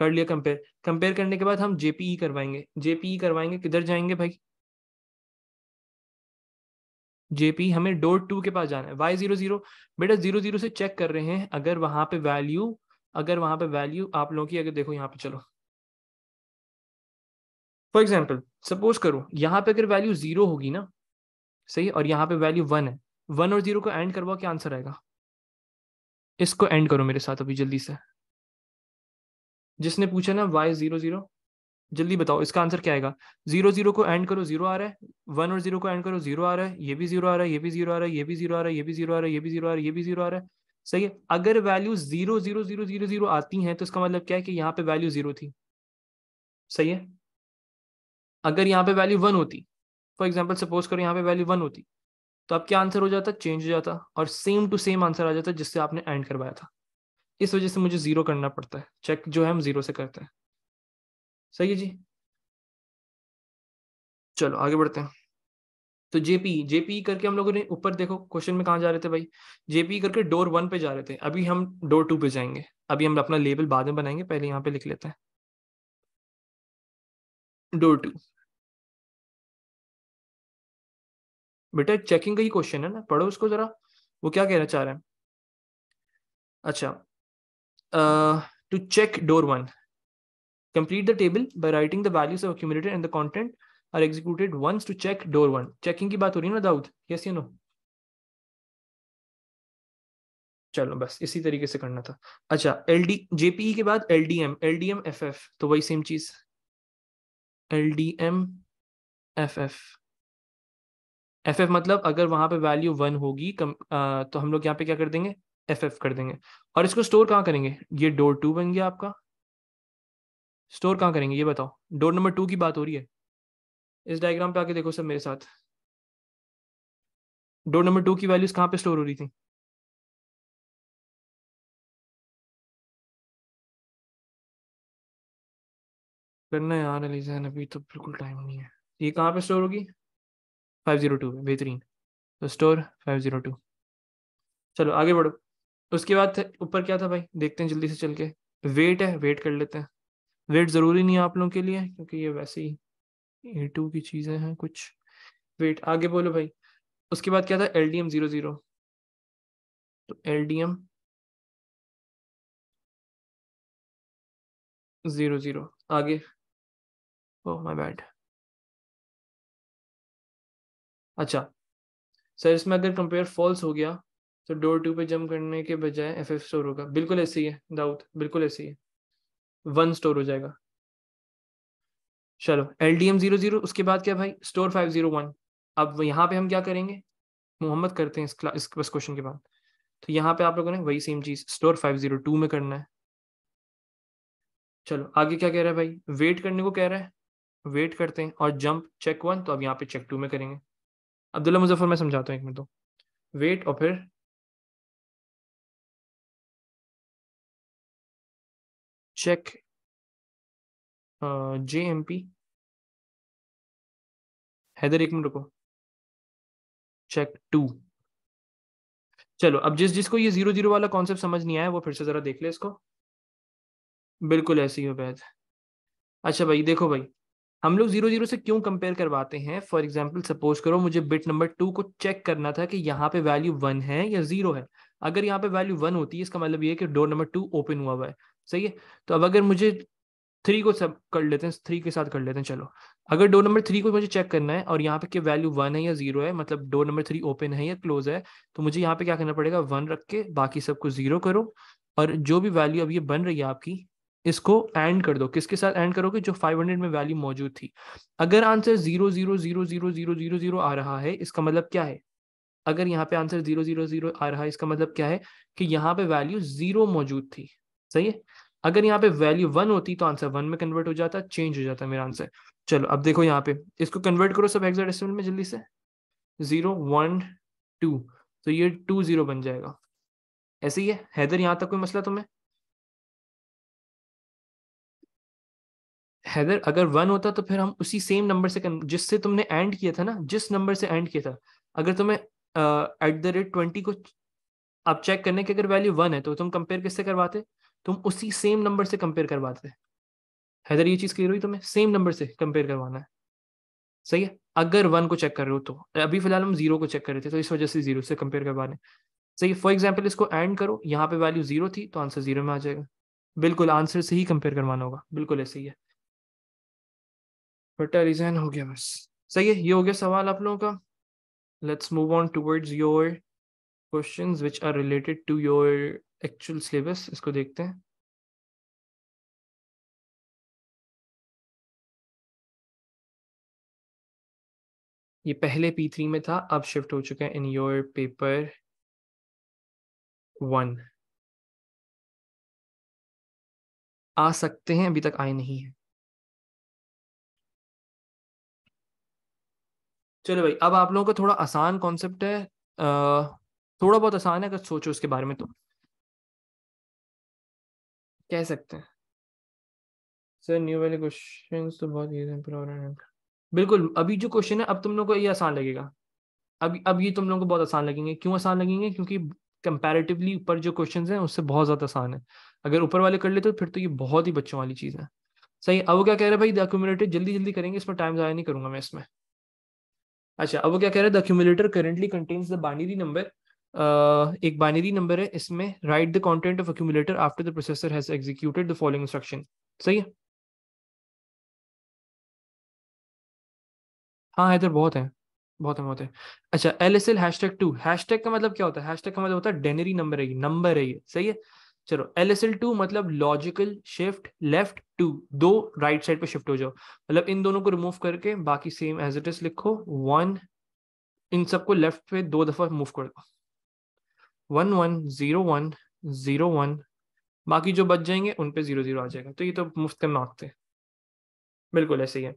कर लिया कंपेयर कंपेयर करने के बाद हम जेपीई e करवाएंगे जेपीई e करवाएंगे किधर जाएंगे भाई जेपी हमें डोर टू के पास जाना है वाई जीरो जीरो बेटा जीरो जीरो से चेक कर रहे हैं अगर वहां पे वैल्यू अगर वहां पे वैल्यू आप लोगों की अगर देखो यहाँ पे चलो फॉर एग्जाम्पल सपोज करो यहाँ पे अगर वैल्यू जीरो होगी ना सही और यहाँ पे वैल्यू वन है वन और जीरो को एंड करवाओ क्या आंसर आएगा इसको एंड करो मेरे साथ अभी जल्दी से जिसने पूछा ना वाई जीरो जीरो जल्दी बताओ इसका आंसर क्या आएगा जीरो जीरो को एंड करो जीरो आ रहा है वन और जीरो को एंड करो जीरो आ रहा है ये भी जीरो आ रहा है ये भी जीरो आ रहा है ये भी जीरो आ रहा है ये भी जीरो आ रहा है ये भी जीरो आ रहा है ये भी जीरो आ रहा है सही है अगर value zero zero zero zero zero आती हैं तो इसका मतलब क्या है कि यहाँ पे वैल्यू जीरो थी सही है अगर यहाँ पे वैल्यू वन होती फॉर एग्जाम्पल सपोज करो यहाँ पे वैल्यू वन होती तो अब क्या आंसर हो जाता चेंज हो जाता और सेम टू सेम आंसर आ जाता जिससे आपने एंड करवाया था इस वजह से मुझे जीरो करना पड़ता है चेक जो है हम जीरो से करते हैं सही है जी चलो आगे बढ़ते हैं तो जेपी जेपी करके हम लोगों ने ऊपर देखो क्वेश्चन में कहा जा रहे थे भाई जेपी करके डोर वन पे जा रहे थे अभी हम डोर टू पे जाएंगे अभी हम अपना लेबल बाद में बनाएंगे पहले यहाँ पे लिख लेते हैं डोर टू बेटा चेकिंग का ही क्वेश्चन है ना पढ़ो उसको जरा वो क्या कहना चाह रहे हैं अच्छा to check door one Complete the table by writing the values of accumulated and the content are executed once to check door one. Checking ki baat ho rahi है ना दाऊद Yes you know चलो बस इसी तरीके से करना था अच्छा एल डी जेपीई के बाद L D M L D M F F तो वही सेम चीज L D M F F F F मतलब अगर वहां पे वैल्यू वन होगी कम आ, तो हम लोग यहाँ पे क्या कर देंगे एफ एफ कर देंगे और इसको स्टोर कहाँ करेंगे ये डोर टू बन गया आपका स्टोर कहाँ करेंगे ये बताओ डोर नंबर टू की बात हो रही है इस डायग्राम पे आके देखो सब मेरे साथ डोर नंबर टू की वैल्यूज कहाँ पे स्टोर हो रही थी करना यार अलीजैन अभी तो बिल्कुल टाइम नहीं है ये कहाँ पे स्टोर होगी फाइव जीरो टू बेहतरीन तो स्टोर फाइव जीरो टू चलो आगे बढ़ो उसके बाद ऊपर क्या था भाई देखते हैं जल्दी से चल के वेट है वेट कर लेते हैं वेट ज़रूरी नहीं है आप लोगों के लिए क्योंकि ये वैसे ही ए टू की चीज़ें हैं कुछ वेट आगे बोलो भाई उसके बाद क्या था L D M zero zero तो L D M zero zero आगे ओह माय बैड अच्छा सर इसमें अगर कंपेयर फॉल्स हो गया तो डोर टू पे जंप करने के बजाय एफ एफ स्टोर होगा बिल्कुल ऐसे ही है दाऊद बिल्कुल ऐसे ही है वन स्टोर हो जाएगा चलो L D M zero zero उसके बाद क्या भाई स्टोर फाइव जीरो वन अब यहाँ पे हम क्या करेंगे मोहम्मद करते हैं इस इस क्वेश्चन के बाद तो यहाँ पे आप लोगों ने वही सेम चीज स्टोर फाइव जीरो टू में करना है चलो आगे क्या कह रहा है भाई वेट करने को कह रहा है वेट करते हैं और जंप चेक वन तो अब यहाँ पे चेक टू में करेंगे अब्दुल्ला मुजफ्फर मैं समझाता हूँ एक मिनट तो वेट और फिर check J M P Haider एक मिनट रुको चेक टू चलो अब जिस जिसको ये जीरो जीरो वाला कॉन्सेप्ट समझ नहीं आया वो फिर से जरा देख ले इसको बिल्कुल ऐसी हो बैद अच्छा भाई देखो भाई हम लोग जीरो जीरो से क्यों कंपेयर करवाते हैं फॉर एग्जाम्पल सपोज करो मुझे बिट नंबर टू को चेक करना था कि यहाँ पे वैल्यू वन है या जीरो है अगर यहाँ पे वैल्यू वन होती है इसका मतलब ये है कि डोर नंबर टू ओपन हुआ हुआ है सही है तो अब अगर मुझे थ्री को सब कर लेते हैं थ्री के साथ कर लेते हैं चलो अगर डोर नंबर थ्री को मुझे चेक करना है और यहाँ पे वैल्यू वन है या जीरो है मतलब डोर नंबर थ्री ओपन है या क्लोज है तो मुझे यहाँ पे क्या करना पड़ेगा वन रख के बाकी सबको जीरो करो और जो भी वैल्यू अब ये बन रही है आपकी इसको एंड कर दो किसके साथ एंड करोगे जो 500 में वैल्यू मौजूद थी अगर answer zero zero zero zero zero zero zero आ रहा है इसका मतलब क्या है अगर यहाँ पे आंसर जीरो जीरो जीरो आ रहा है इसका मतलब क्या है कि यहाँ पे वैल्यू जीरो मौजूद थी सही है अगर यहाँ पे वैल्यू वन होती तो आंसर वन में कन्वर्ट हो जाता चेंज हो जाता मेरा आंसर चलो अब देखो यहाँ पे इसको कन्वर्ट करो सब हेक्साडेसिमल में जल्दी से जीरो वन टू तो ये टू जीरो बन जाएगा ऐसे ही है हैदर यहाँ तक कोई मसला तुम्हें हैदर अगर वन होता तो फिर हम उसी सेम नंबर से जिससे तुमने एंड किया था ना जिस नंबर से एंड किया था अगर तुम्हें एट द रेट ट्वेंटी को आप चेक करने की अगर वैल्यू वन है तो तुम कंपेयर किससे करवाते तुम उसी सेम नंबर से कंपेयर करवाते हैदर ये चीज़ क्लियर हुई तुम्हें सेम नंबर से कंपेयर करवाना है सही है अगर वन को चेक कर रहे हो तो अभी फिलहाल हम जीरो को चेक कर रहे थे तो इस वजह से जीरो से कंपेयर करवाने सही फॉर एग्जाम्पल इसको एंड करो यहाँ पे वैल्यू जीरो थी तो आंसर जीरो में आ जाएगा बिल्कुल आंसर से ही कंपेयर करवाना होगा बिल्कुल ऐसे ही है बट रिजाइन हो गया बस सही है ये हो गया सवाल आप लोगों का let's move on towards your question which are related to your actual syllabus इसको देखते हैं ये पहले पी थ्री में था अब शिफ्ट हो चुका है इन योर पेपर वन आ सकते हैं अभी तक आए नहीं है चलो भाई अब आप लोगों का थोड़ा आसान कॉन्सेप्ट है आ, थोड़ा बहुत आसान है अगर सोचो उसके बारे में तो कह सकते हैं सर न्यू वाले क्वेश्चन तो बहुत ईजी बिल्कुल अभी जो क्वेश्चन है अब तुम लोग को ये आसान लगेगा अब अब ये तुम लोग को बहुत आसान लगेंगे क्यों आसान लगेंगे क्योंकि कंपैरेटिवली ऊपर जो क्वेश्चन हैं उससे बहुत ज़्यादा आसान है अगर ऊपर वाले कर लेते तो फिर तो ये बहुत ही बच्चों वाली चीज़ है सही अब वो क्या कह रहे हैं भाई द जल्दी जल्दी करेंगे इसमें टाइम ज़्यादा नहीं करूंगा मैं इसमें अच्छा अब वो क्या कह रहे हैं the currently contains the binary number एक बाइनरी नंबर है इसमें right the content of accumulator after the processor has executed the following instruction सही है हाँ हैदर बहुत है बहुत है बहुत है अच्छा L S L hash tag two hashtag का मतलब क्या होता है हैश टैग का मतलब होता है डेनरी नंबर है नंबर है ये सही है चलो एल एस एल टू मतलब लॉजिकल शिफ्ट लेफ्ट टू दो राइट साइड पे शिफ्ट हो जाओ मतलब इन दोनों को रिमूव करके बाकी सेम एज इट इज लिखो वन इन सबको लेफ्ट पे दो दफा मूव कर दो one one zero one zero one बाकी जो बच जाएंगे उन पे जीरो जीरो आ जाएगा तो ये तो मुफ्त के मार्क थे बिल्कुल ऐसे ही है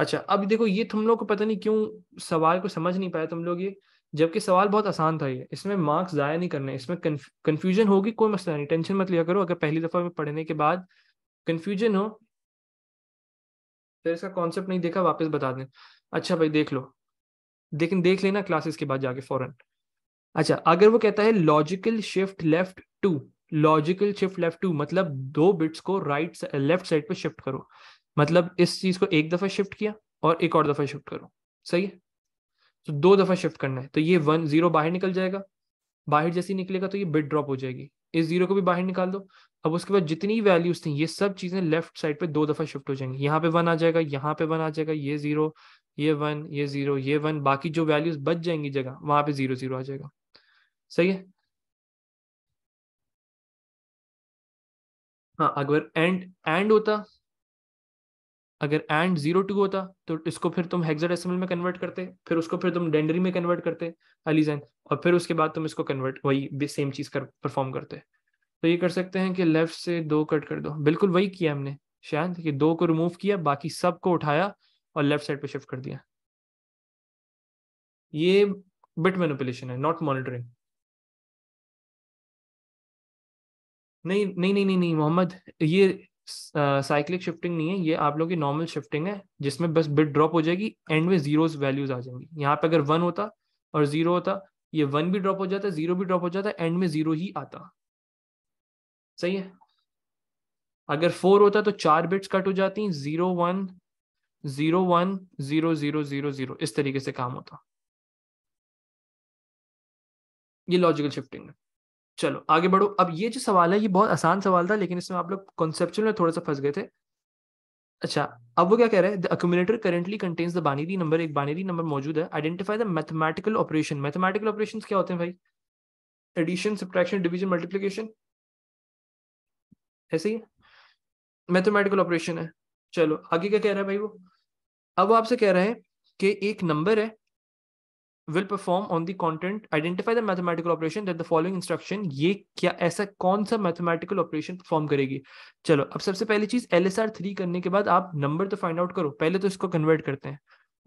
अच्छा अब देखो ये तुम लोग को पता नहीं क्यों सवाल को समझ नहीं पाया तुम लोग ये जबकि सवाल बहुत आसान था ये इसमें मार्क्स ज़ाया नहीं करने इसमें कन्फ्यूजन होगी कोई मसला नहीं टेंशन मत लिया करो अगर पहली दफ़ा में पढ़ने के बाद कन्फ्यूजन हो फिर इसका कॉन्सेप्ट नहीं देखा वापस बता दें अच्छा भाई देख लो लेकिन देख लेना क्लासेस के बाद जाके फॉरन अच्छा अगर वो कहता है logical shift left two logical shift left two मतलब दो बिट्स को राइट लेफ्ट साइड पे शिफ्ट करो मतलब इस चीज को एक दफा शिफ्ट किया और एक और दफा शिफ्ट करो सही है तो दो दफा शिफ्ट करना है तो ये वन जीरो बाहर निकल जाएगा बाहर जैसे निकलेगा तो ये बिट ड्रॉप हो जाएगी इस जीरो को भी बाहर निकाल दो अब उसके बाद जितनी वैल्यूज थी ये सब चीजें लेफ्ट साइड पे दो दफा शिफ्ट हो जाएंगी यहाँ पे वन आ जाएगा यहाँ पे वन आ जाएगा ये जीरो ये वन ये जीरो ये वन बाकी जो वैल्यूज बच जाएंगी जगह वहां पे जीरो जीरो आ जाएगा सही है हाँ अगर एंड एंड होता अगर एंड जीरो टू होता तो इसको फिर तुम हेक्साडेसिमल में कन्वर्ट करते फिर उसको फिर तुम डेंडरी में कन्वर्ट करते अलीजैन और फिर उसके बाद तुम इसको कन्वर्ट वही सेम चीज़ कर परफॉर्म करते तो ये कर सकते हैं कि लेफ्ट से दो कट कर दो बिल्कुल वही किया हमने शायद कि दो को रिमूव किया बाकी सब को उठाया और लेफ्ट साइड पे शिफ्ट कर दिया ये बिट मैनिपुलेशन है नॉट मॉनिटरिंग नहीं नहीं नहीं नहीं नहीं मोहम्मद ये साइक्लिक शिफ्टिंग नहीं है ये आप लोग की नॉर्मल शिफ्टिंग है जिसमें बस बिट ड्रॉप हो जाएगी एंड में जीरो वैल्यूज आ जाएंगी यहाँ पे अगर वन होता और जीरो होता ये वन भी ड्रॉप हो जाता जीरो भी ड्रॉप हो जाता एंड में जीरो ही आता सही है अगर फोर होता तो चार बिट्स कट हो जाती zero one zero one zero zero zero zero इस तरीके से काम होता ये लॉजिकल शिफ्टिंग है चलो आगे बढ़ो अब ये जो सवाल है ये बहुत आसान सवाल था लेकिन इसमें आप लोग कॉन्सेप्चुअल में थोड़ा सा फंस गए थे अच्छा अब वो क्या कह रहे हैं the accumulator currently contains the binary number एक बानेरी नंबर मौजूद है identify the mathematical operation mathematical operation क्या होते हैं भाई एडिशन सब्ट्रैक्शन डिविजन मल्टीप्लीकेशन ऐसे ही मैथमेटिकल ऑपरेशन है चलो आगे क्या कह रहा है भाई वो अब वो आपसे कह रहे हैं कि एक नंबर है will perform on the content identify the mathematical operation that the following instruction ये क्या ऐसा कौन सा mathematical operation perform करेगी चलो अब सबसे पहली चीज एल एस आर थ्री करने के बाद आप नंबर तो फाइंड आउट करो पहले तो इसको कन्वर्ट करते हैं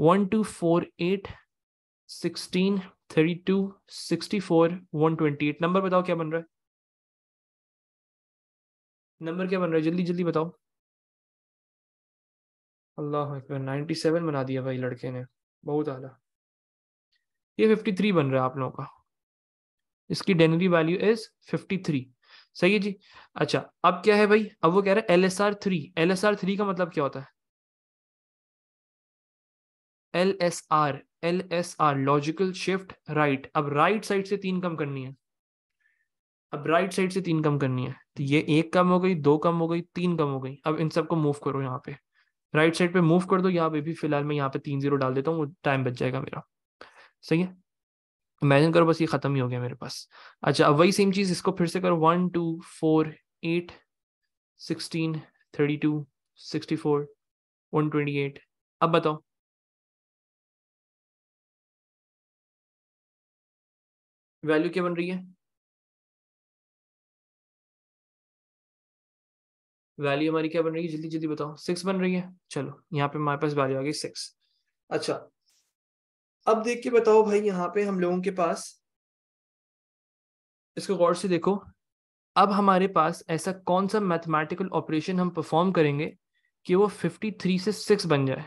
one two four eight sixteen thirty two sixty four one twenty eight number बताओ क्या बन रहा है नंबर क्या बन रहा है जल्दी जल्दी बताओ अल्लाह नाइन्टी सेवन बना दिया भाई लड़के ने बहुत आला ये 53 बन रहा है आप लोगों का इसकी डेनरी वैल्यू इज 53 सही है जी अच्छा अब क्या है भाई अब वो कह रहा है L S R three L S R three का मतलब क्या होता है L S R L S R logical shift right अब राइट साइड से तीन कम करनी है अब राइट साइड से तीन कम करनी है तो ये एक कम हो गई दो कम हो गई तीन कम हो गई अब इन सबको मूव करो यहाँ पे राइट साइड पे मूव कर दो यहाँ पे भी फिलहाल मैं यहाँ पे तीन जीरो डाल देता हूँ टाइम बच जाएगा मेरा सही है इमेजिन करो बस ये ख़त्म ही हो गया मेरे पास अच्छा अब वही सेम चीज़ इसको फिर से करो one two four eight sixteen thirty two sixty four one twenty eight अब बताओ वैल्यू क्या बन रही है वैल्यू हमारी क्या बन रही है जल्दी जल्दी बताओ सिक्स बन रही है चलो यहाँ पे हमारे पास वैल्यू आ गई सिक्स अच्छा अब देख के बताओ भाई यहाँ पे हम लोगों के पास इसको गौर से देखो अब हमारे पास ऐसा कौन सा मैथमेटिकल ऑपरेशन हम परफॉर्म करेंगे कि वो 53 से 6 बन जाए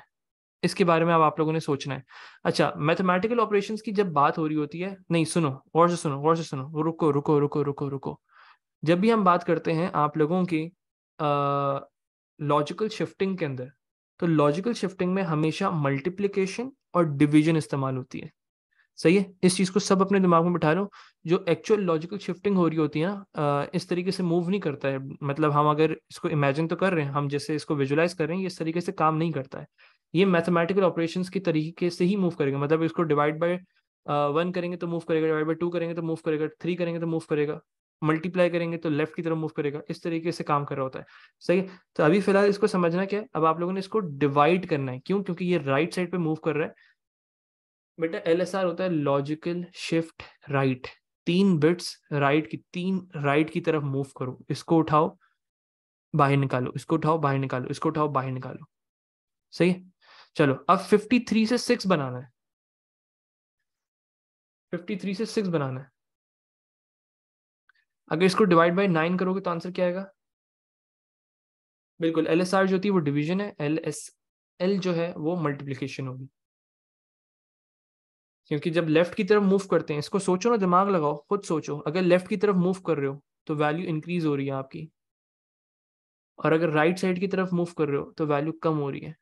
इसके बारे में अब आप लोगों ने सोचना है अच्छा मैथमेटिकल ऑपरेशन की जब बात हो रही होती है नहीं सुनो और से सुनो और से सुनो रुको रुको रुको रुको रुको जब भी हम बात करते हैं आप लोगों की लॉजिकल शिफ्टिंग के अंदर तो लॉजिकल शिफ्टिंग में हमेशा मल्टीप्लीकेशन और डिविजन इस्तेमाल होती है सही है इस चीज़ को सब अपने दिमाग में बिठा लो जो एक्चुअल लॉजिकल शिफ्टिंग हो रही होती है ना इस तरीके से मूव नहीं करता है मतलब हम अगर इसको इमेजिन तो कर रहे हैं हम जैसे इसको विजुलाइज कर रहे हैं ये इस तरीके से काम नहीं करता है ये मैथमेटिकल ऑपरेशन के तरीके से ही मूव करेगा मतलब इसको डिवाइड बाई वन करेंगे तो मूव करेगा डिवाइड बाई टू करेंगे तो मूव करेगा थ्री करेंगे तो मूव करेगा मल्टीप्लाई करेंगे तो लेफ्ट की तरफ मूव करेगा इस तरीके से काम कर रहा होता है सही है तो अभी फिलहाल इसको समझना क्या है अब आप लोगों ने इसको डिवाइड करना है क्यों क्योंकि ये राइट साइड पे मूव कर रहा है बेटा एल होता है लॉजिकल शिफ्ट राइट तीन बिट्स राइट की तीन राइट की तरफ मूव करो इसको उठाओ बाहर निकालो इसको उठाओ बाहर निकालो इसको उठाओ बाहर निकालो सही है चलो अब 53 से 6 बनाना है 53 से 6 बनाना है अगर इसको डिवाइड बाई नाइन करोगे तो आंसर क्या आएगा बिल्कुल एल एस आर जो होती है वो डिविजन है एल एस एल जो है वो मल्टीप्लीकेशन होगी क्योंकि जब लेफ्ट की तरफ मूव करते हैं इसको सोचो ना दिमाग लगाओ खुद सोचो अगर लेफ्ट की तरफ मूव कर रहे हो तो वैल्यू इंक्रीज हो रही है आपकी और अगर राइट साइड की तरफ मूव कर रहे हो तो वैल्यू कम हो रही है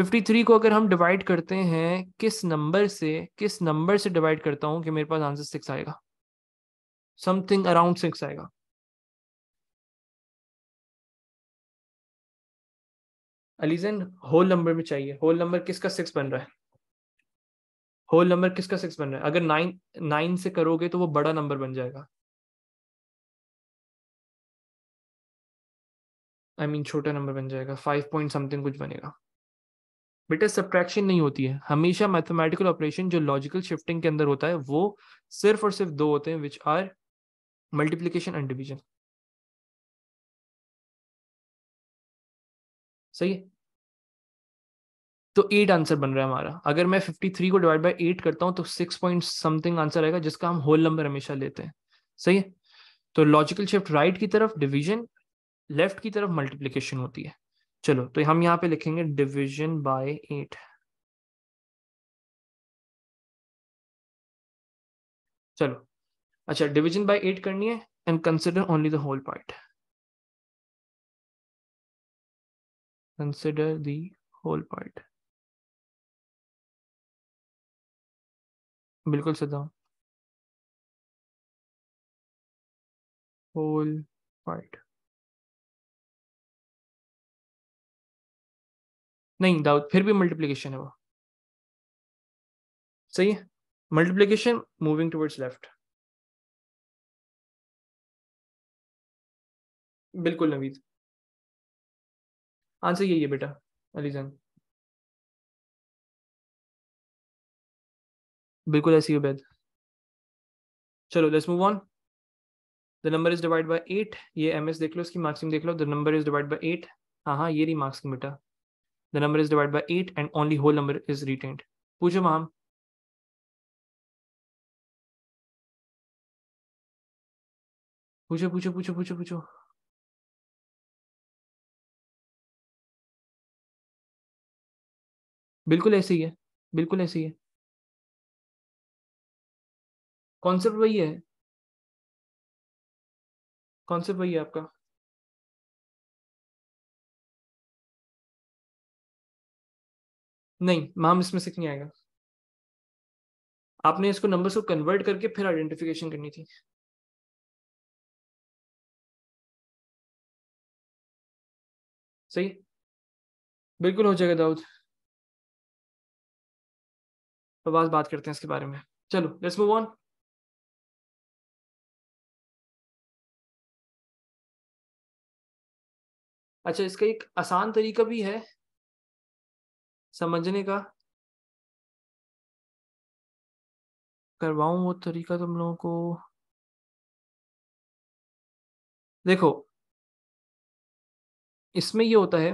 53 को अगर हम डिवाइड करते हैं किस नंबर से किस नंबर से डिवाइड करता हूँ कि मेरे पास आंसर सिक्स आएगा समथिंग अराउंड सिक्स आएगा अलीजन होल नंबर में चाहिए होल नंबर किसका सिक्स बन रहा है होल नंबर किसका सिक्स बन रहा है अगर नाइन नाइन से करोगे तो वो बड़ा नंबर बन जाएगा आई I मीन mean, छोटा नंबर बन जाएगा फाइव पॉइंट समथिंग कुछ बनेगा बेटा सब्ट्रैक्शन नहीं होती है हमेशा मैथमेटिकल ऑपरेशन जो लॉजिकल शिफ्टिंग के अंदर होता है वो सिर्फ और सिर्फ दो होते हैं which are multiplication and division सही है तो एट आंसर बन रहा है हमारा अगर मैं फिफ्टी थ्री को डिवाइड बाई एट करता हूं तो सिक्स पॉइंट समथिंग आंसर आएगा जिसका हम होल नंबर हमेशा लेते हैं सही है तो लॉजिकल शिफ्ट राइट की तरफ डिवीजन लेफ्ट की तरफ मल्टीप्लीकेशन होती है चलो तो हम यहाँ पे लिखेंगे डिवीजन बाय एट चलो अच्छा डिवीजन बाय एट करनी है and consider only the whole part consider the whole part बिल्कुल सदा होल पार्ट नहीं दाऊद फिर भी मल्टीप्लीकेशन है वो सही है मल्टीप्लीकेशन मूविंग टुवर्ड्स लेफ्ट बिल्कुल नवीद आंसर यही है बेटा अलीजान बिल्कुल ऐसी उबैद चलो let's move on the number is divide by eight ये एम एस देख लो इसकी मार्क्सिंग देख लो the number is divide by eight हाँ हाँ ये रही मार्क्सिंग बेटा the number is divide by eight and only whole number is retained पूछो मैम पूछो पूछो पूछो पूछो पूछो बिल्कुल ऐसे ही है बिल्कुल ऐसे ही है कॉन्सेप्ट वही है कॉन्सेप्ट वही है आपका नहीं माम इसमें से नहीं आएगा आपने इसको नंबर्स को कन्वर्ट करके फिर आइडेंटिफिकेशन करनी थी सही बिल्कुल हो जाएगा दाऊद तो बस बात करते हैं इसके बारे में चलो लेट्स मूव ऑन अच्छा इसका एक आसान तरीका भी है समझने का करवाऊं वो तरीका तुम लोगों को देखो इसमें ये होता है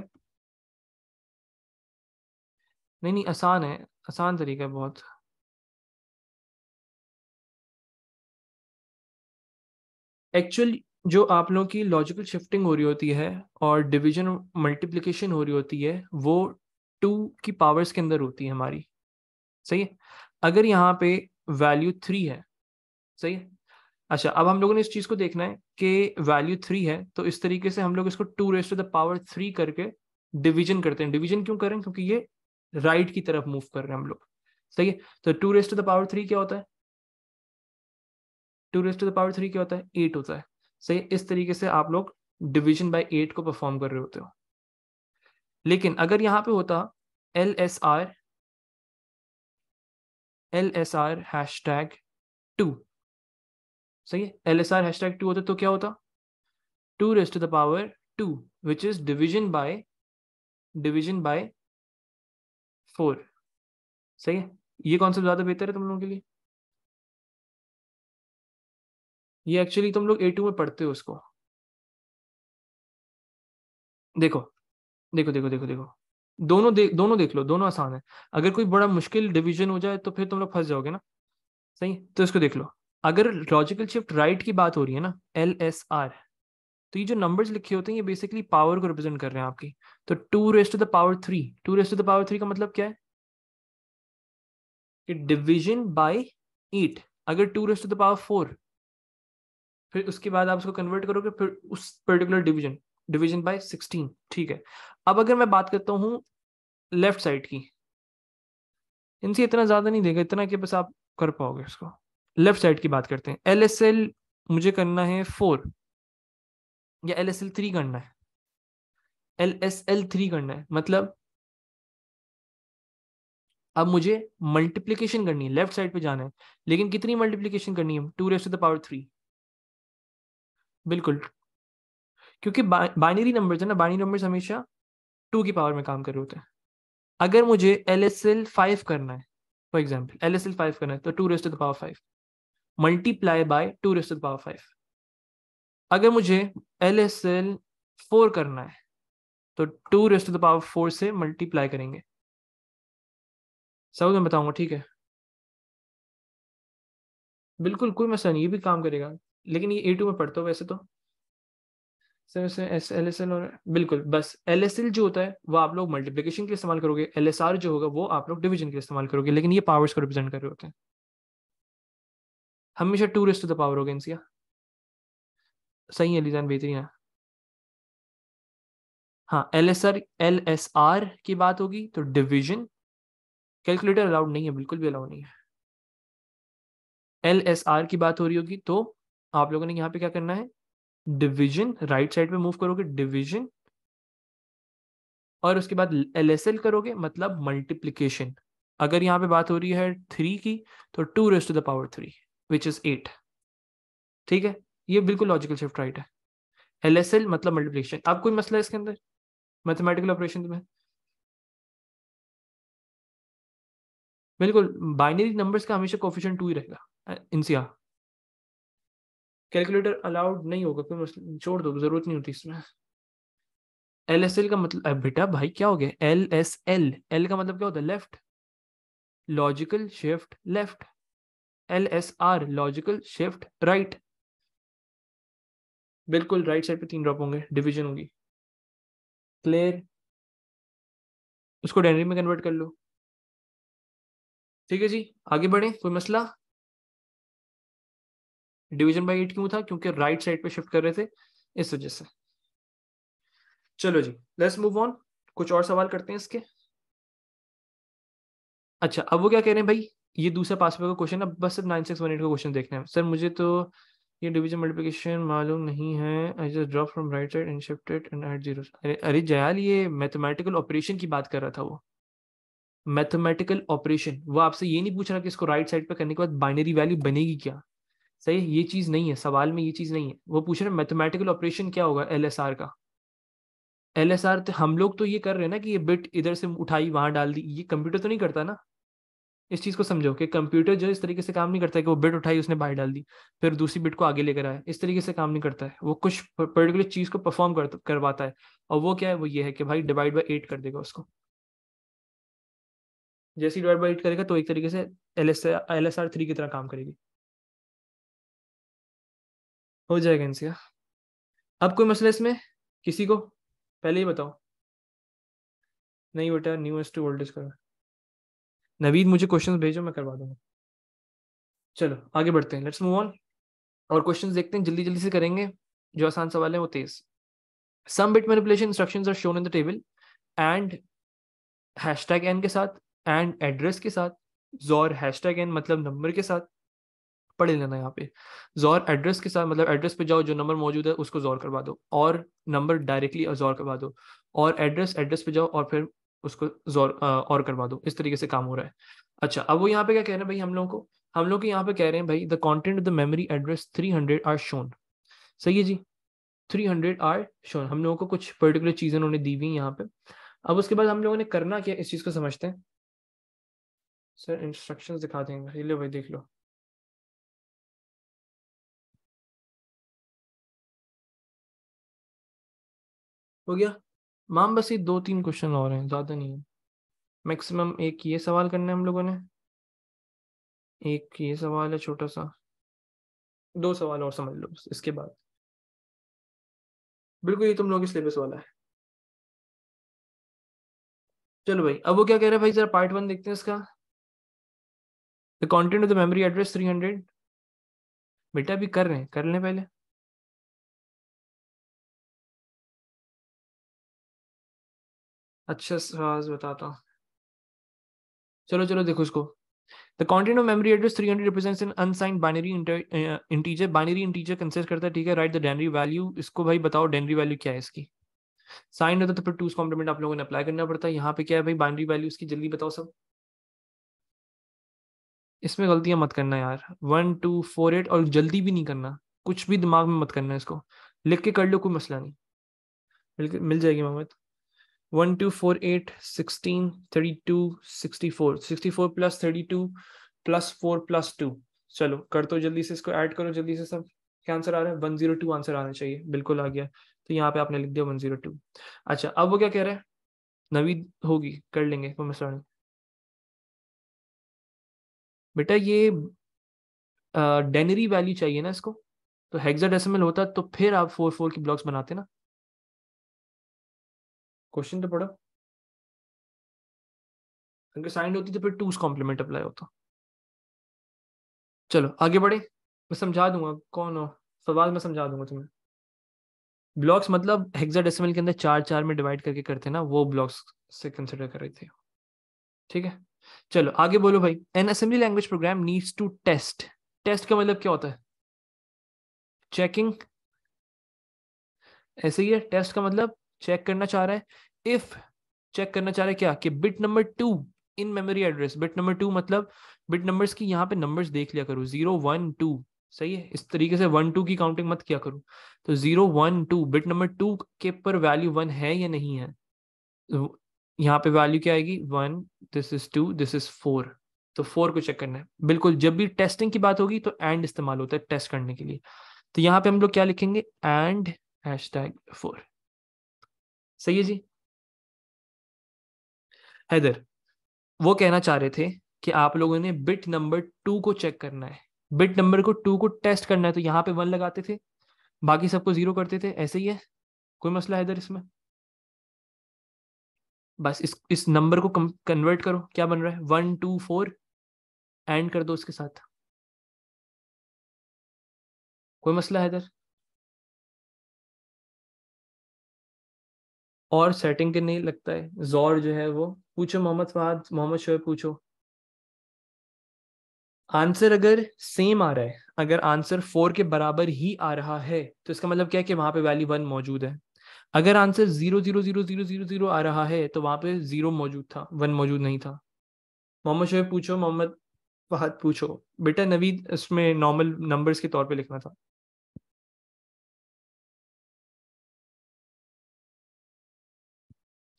नहीं नहीं आसान है आसान तरीका है बहुत एक्चुअल जो आप लोगों की लॉजिकल शिफ्टिंग हो रही होती है और डिवीजन मल्टीप्लिकेशन हो रही होती है वो टू की पावर्स के अंदर होती है हमारी सही है अगर यहाँ पे वैल्यू थ्री है सही है अच्छा अब हम लोगों ने इस चीज़ को देखना है कि वैल्यू थ्री है तो इस तरीके से हम लोग इसको two raised to the power three करके डिवीजन करते हैं डिवीजन क्यों करें क्योंकि ये राइट की तरफ मूव कर रहे हैं हम लोग सही है तो two raised to the power three क्या होता है two raised to the power three क्या होता है एट होता है सही है? इस तरीके से आप लोग डिविजन बाई एट को परफॉर्म कर रहे होते हो लेकिन अगर यहां पे होता L S R L S R hash tag two सही है L S R hash tag two होता तो क्या होता two raised to the power two which is division by division by four सही है ये कॉन्सेप्ट ज़्यादा बेहतर है तुम लोगों के लिए ये एक्चुअली तुम लोग ए टू में पढ़ते हो उसको देखो देखो देखो देखो देखो दोनों दे, दोनों देख लो दोनों आसान है अगर कोई बड़ा मुश्किल डिवीजन हो जाए तो फिर तुम लोग फंस जाओगे ना सही तो इसको देख लो अगर लॉजिकल शिफ्ट राइट की बात हो रही है ना एल एस आर तो ये जो नंबर्स लिखे होते हैं ये बेसिकली पावर को रिप्रेजेंट कर रहे हैं आपकी तो two raised to the power three two raised to the power three का मतलब क्या है इट डिविजन बाय एट अगर two raised to the power four फिर उसके बाद आप उसको कन्वर्ट करोगे फिर उस particular division division by sixteen ठीक है अब अगर मैं बात करता हूँ लेफ्ट साइड की इनसे इतना ज़्यादा नहीं देगा इतना कि बस आप कर पाओगे उसको लेफ्ट साइड की बात करते हैं एल मुझे करना है फोर या एल एस एल थ्री करना है एल एस एल थ्री करना है मतलब अब मुझे मल्टीप्लीकेशन करनी है लेफ्ट साइड पे जाना है लेकिन कितनी मल्टीप्लीकेशन करनी है two raise to the power three बिल्कुल क्योंकि बाइनरी नंबर्स है ना बाइनरी नंबर्स हमेशा टू की पावर में काम कर रहे होते हैं अगर मुझे एल एस एल फाइव करना है for example L S L five करना है तो two raise to the power five multiply by two raise to the power five अगर मुझे एल एस एल फोर करना है तो two raised the power four से मल्टीप्लाई करेंगे सब मैं बताऊंगा ठीक है बिल्कुल कोई मसला नहीं ये भी काम करेगा लेकिन ये ए टू में पढ़ता हो वैसे तो सर वैसे एस एल एस एल और बिल्कुल बस एल एस एल जो होता है वो आप लोग मल्टीप्लीकेशन के लिए इस्तेमाल करोगे एल एस आर जो होगा वो आप लोग डिवीजन के लिए इस्तेमाल करोगे लेकिन ये पावर्स को रिप्रेजेंट कर रहे होते हैं हमेशा two raised to the power होगा इनसे सही है लीजान बेहतरीन है हाँ L S R L S R की बात होगी तो डिविजन कैलकुलेटर अलाउड नहीं है बिल्कुल भी अलाउड नहीं है एल एस आर की बात हो रही होगी तो आप लोगों ने यहाँ पे क्या करना है डिवीजन राइट साइड पे मूव करोगे डिवीजन और उसके बाद एल एस एल करोगे मतलब मल्टीप्लीकेशन अगर यहाँ पे बात हो रही है थ्री की तो two raise to the power three which is eight ठीक है ये बिल्कुल लॉजिकल शिफ्ट राइट है एल एस एल मतलब मल्टीप्लीकेशन आप कोई मसला है इसके अंदर मैथमेटिकल ऑपरेशन में बिल्कुल बाइनरी नंबर्स का हमेशा कॉफिशन टू ही रहेगा इनसिया कैलकुलेटर अलाउड नहीं होगा कोई मसला छोड़ दो जरूरत नहीं होती इसमें एल एस एल का मतलब बेटा भाई क्या हो गया एल एस एल एल का मतलब क्या होता है left logical shift left L S R logical shift right बिल्कुल राइट साइड पे तीन ड्रॉप होंगे डिवीजन होगी क्लियर उसको डेनरी में कन्वर्ट कर लो ठीक है जी आगे बढ़े कोई मसला डिवीजन बाय एट क्यों था क्योंकि राइट साइड पे शिफ्ट कर रहे थे इस वजह से चलो जी लेट्स मूव ऑन कुछ और सवाल करते हैं इसके अच्छा अब वो क्या कह रहे हैं भाई ये दूसरा पासवे का क्वेश्चन अब बस सिर्फ नाइन सिक्स वन एट का क्वेश्चन देखना है सर मुझे तो ये डिवीजन मल्टीप्लिकेशन मालूम नहीं है I just drop from right side and shift it and add zero अरे जयाल ये मैथमेटिकल ऑपरेशन की बात कर रहा था वो मैथमेटिकल ऑपरेशन वो आपसे ये नहीं पूछ रहा कि इसको राइट साइड पर करने के बाद बाइनरी वैल्यू बनेगी क्या सही ये चीज़ नहीं है सवाल में ये चीज़ नहीं है वो पूछ रहे हैं मैथमेटिकल ऑपरेशन क्या होगा एल का एल हम लोग तो ये कर रहे हैं ना कि ये बिट इधर से उठाई वहाँ डाल दी ये कंप्यूटर तो नहीं करता ना इस चीज को समझो कि कंप्यूटर जो इस तरीके से काम नहीं करता है कि वो बिट उठाई उसने बाहर डाल दी फिर दूसरी बिट को आगे लेकर आया इस तरीके से काम नहीं करता है वो कुछ पर्टिकुलर चीज को परफॉर्म करवाता है और वो क्या है वो ये है कि भाई डिवाइड बाई एट कर देगा उसको जैसे डिवाइड बाई एट करेगा तो एक तरीके से L S L S R three की तरह काम करेगी हो जाएगा इनसे अब कोई मसला इसमें किसी को पहले ही बताओ नहीं बेटा न्यूएस्ट टू वोल्टेज करो नवीद मुझे क्वेश्चन भेजो मैं करवा दूंगा चलो आगे बढ़ते हैं लेट्स मूव ऑन और क्वेश्चन देखते हैं जल्दी जल्दी से करेंगे जो आसान सवाल है वो तेज some bit manipulation instruction are shown in the table and hash hashtag N के साथ एंड एड्रेस के साथ जोर हैश टैग एन मतलब नंबर के साथ पढ़ लेना यहाँ पे जोर एड्रेस के साथ मतलब एड्रेस पे जाओ जो नंबर मौजूद है उसको जोर करवा दो और नंबर डायरेक्टली जोर करवा दो और एड्रेस एड्रेस पे जाओ और फिर उसको जोर और करवा दो इस तरीके से काम हो रहा है अच्छा अब वो यहाँ पे क्या कह रहे हैं भाई हम लोगों को हम लोग यहाँ पे कह रहे हैं भाई the content of the memory address three hundred are shown सही है जी थ्री हंड्रेड आर शोन हम लोगों को कुछ पर्टिकुलर चीज़ें उन्होंने दी हुई यहाँ पे अब उसके बाद हम लोगों ने करना क्या इस चीज़ को समझते हैं सर इंस्ट्रक्शंस दिखा देंगे ले भाई देख लो हो गया माम बस ये दो तीन क्वेश्चन और हैं ज़्यादा नहीं है मैक्सिमम एक ये सवाल करना है हम लोगों ने एक ये सवाल है छोटा सा दो सवाल और समझ लो बस इसके बाद बिल्कुल ये तुम लोगों के सिलेबस वाला है चलो भाई अब वो क्या कह रहा है भाई जरा पार्ट वन देखते हैं इसका the content of the memory address three hundred बेटा अभी कर रहे हैं कर लें पहले अच्छा साज बताता हूँ चलो चलो देखो इसको the content of memory address hundred represent in unsigned binary integer binary integer consider करता है ठीक है राइट द डेनरी वैल्यू इसको भाई बताओ डेनरी वैल्यू क्या है इसकी साइन होता तो फिर टूज कॉम्प्लीमेंट आप लोगों ने अप्लाई करना पड़ता है यहाँ पे क्या है भाई बाइनरी वैल्यू इसकी जल्दी बताओ सब इसमें गलतियां मत करना यार वन टू फोर एट और जल्दी भी नहीं करना कुछ भी दिमाग में मत करना इसको लिख के कर लो कोई मसला नहीं मिल जाएगी मोहम्मद 1, 2, 4, 8, 16, 32, 64. 64 plus 32 plus 4 plus 2. चलो कर दो तो जल्दी से इसको ऐड करो जल्दी से सब क्या आंसर आ रहा है वन जीरो टू आंसर आना चाहिए बिल्कुल आ गया तो यहाँ पे आपने लिख दिया वन जीरो टू अच्छा अब वो क्या कह रहे हैं नवीद होगी कर लेंगे बेटा ये डेनरी वैल्यू चाहिए ना इसको तो हेक्साडेसिमल होता तो फिर आप फोर फोर की ब्लॉक्स बनाते ना क्वेश्चन तो पढ़ो अगर साइंड होती तो फिर टू कॉम्प्लीमेंट अप्लाई होता चलो आगे बढ़े मैं समझा दूंगा कौन हो सवाल मैं समझा दूंगा तुम्हें ब्लॉक्स मतलब हेक्साडेसिमल के अंदर चार चार में डिवाइड करके करते ना वो ब्लॉक्स से कंसिडर कर रहे थे ठीक है चलो आगे बोलो भाई an assembly language program needs to test test का मतलब क्या होता है चेकिंग ऐसे ही है टेस्ट का मतलब चेक करना चाह रहा है इफ चेक करना चाह रहा है क्या कि bit number two in memory address bit number two मतलब बिट नंबर्स की यहाँ पे नंबर्स देख लिया करो जीरो वन टू सही है इस तरीके से वन टू की काउंटिंग मत किया करो तो zero one two bit number two के पर वैल्यू वन है या नहीं है यहाँ पे वैल्यू क्या आएगी one this is two this is four तो फोर को चेक करना है बिल्कुल जब भी टेस्टिंग की बात होगी तो एंड इस्तेमाल होता है टेस्ट करने के लिए तो यहाँ पे हम लोग क्या लिखेंगे एंड हैश टैग फोर सही है जी हैदर वो कहना चाह रहे थे कि आप लोगों ने बिट नंबर टू को चेक करना है बिट नंबर को टू को टेस्ट करना है तो यहाँ पे वन लगाते थे बाकी सबको जीरो करते थे ऐसे ही है कोई मसला है इधर इसमें बस इस इस नंबर को कन्वर्ट करो क्या बन रहा है वन टू फोर एंड कर दो इसके साथ कोई मसला है इधर और सेटिंग के नहीं लगता है जोर जो है वो पूछो मोहम्मद फवाद मोहम्मद शोएब पूछो आंसर अगर सेम आ रहा है अगर आंसर फोर के बराबर ही आ रहा है तो इसका मतलब क्या है कि वहां पे वैल्यू वन मौजूद है अगर answer zero zero zero zero zero zero आ रहा है तो वहां पे जीरो मौजूद था वन मौजूद नहीं था मोहम्मद शोएब पूछो मोहम्मद फहद पूछो बेटा नवीद इसमें नॉर्मल नंबर्स के तौर पे लिखना था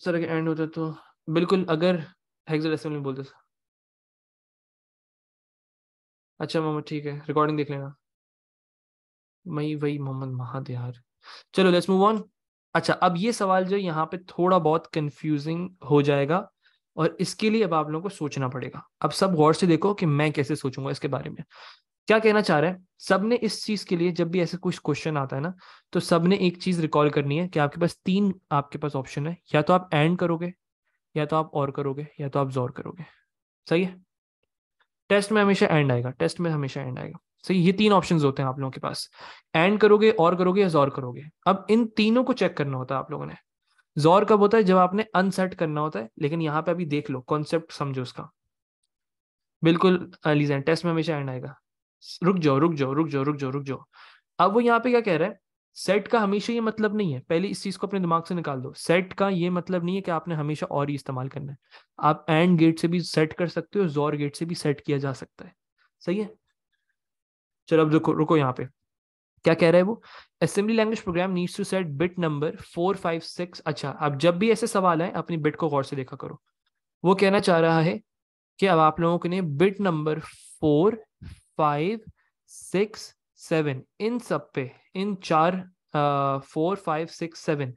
सर अगर एंड होता तो बिल्कुल अगर में बोलते सर अच्छा मोहम्मद ठीक है रिकॉर्डिंग देख लेना मई वही मोहम्मद महाद्यार चलो लेट्स मूव ऑन अच्छा अब ये सवाल जो यहाँ पे थोड़ा बहुत कंफ्यूजिंग हो जाएगा और इसके लिए अब आप लोगों को सोचना पड़ेगा अब सब गौर से देखो कि मैं कैसे सोचूंगा इसके बारे में क्या कहना चाह रहा है सबने इस चीज के लिए जब भी ऐसे कुछ क्वेश्चन आता है ना तो सबने एक चीज रिकॉल करनी है कि आपके पास तीन आपके पास ऑप्शन है या तो आप एंड करोगे या तो आप और करोगे या तो आप जोर करोगे सही है टेस्ट में हमेशा एंड आएगा टेस्ट में हमेशा एंड आएगा सही ये तीन ऑप्शंस होते हैं आप लोगों के पास एंड करोगे और करोगे या जोर करोगे अब इन तीनों को चेक करना होता है आप लोगों ने जोर कब होता है जब आपने अनसेट करना होता है लेकिन यहाँ पे अभी देख लो कॉन्सेप्ट समझो उसका बिल्कुल टेस्ट में हमेशा एंड आएगा रुक जाओ रुक जाओ रुक जाओ रुक जाओ रुक जाओ अब वो यहाँ पे क्या कह रहा है सेट का हमेशा ये मतलब नहीं है पहले इस चीज को अपने दिमाग से निकाल दो सेट का ये मतलब नहीं है कि आपने हमेशा और ही इस्तेमाल करना है आप एंड गेट से भी सेट कर सकते हो जोर गेट से भी सेट किया जा सकता है सही है चलो अब रुको रुको यहाँ पे क्या कह रहा है वो assembly language program needs to set bit number four five six अच्छा अब जब भी ऐसे सवाल आए अपनी बिट को गौर से देखा करो वो कहना चाह रहा है कि अब आप लोगों के लिए bit number four five six seven इन सब पे इन चार फोर फाइव सिक्स सेवन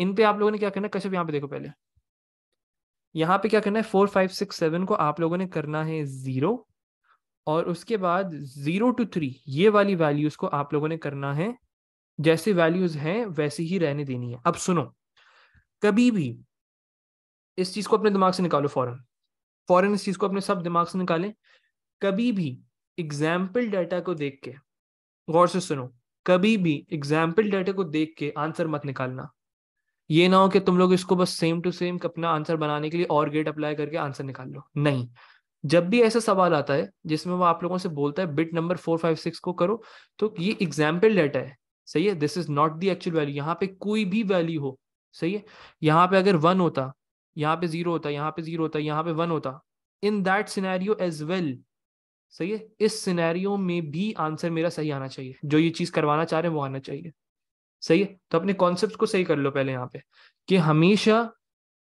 इन पे आप लोगों ने क्या करना है कश्यप यहाँ पे देखो पहले यहाँ पे क्या करना है फोर फाइव सिक्स सेवन को आप लोगों ने करना है जीरो और उसके बाद जीरो टू थ्री ये वाली वैल्यूज को आप लोगों ने करना है जैसे वैल्यूज हैं वैसे ही रहने देनी है अब सुनो कभी भी इस चीज को अपने दिमाग से निकालो फौरन फौरन इस चीज को अपने सब दिमाग से निकालें कभी भी एग्जाम्पल डाटा को देख के गौर से सुनो कभी भी एग्जाम्पल डाटा को देख के आंसर मत निकालना ये ना हो कि तुम लोग इसको बस सेम टू सेम अपना आंसर बनाने के लिए और गेट अप्लाई करके आंसर निकाल लो नहीं जब भी ऐसा सवाल आता है जिसमें वो आप लोगों से बोलता है bit number four five six को करो तो ये एग्जाम्पल डाटा है सही है this is not the actual value यहाँ पे कोई भी वैल्यू हो सही है यहाँ पे अगर वन होता यहाँ पे जीरो होता यहाँ पे जीरो होता यहाँ पे वन होता in that scenario as well सही है इस सिनेरियो में भी आंसर मेरा सही आना चाहिए जो ये चीज करवाना चाह रहे हैं वो आना चाहिए सही है तो अपने कॉन्सेप्ट को सही कर लो पहले यहाँ पे कि हमेशा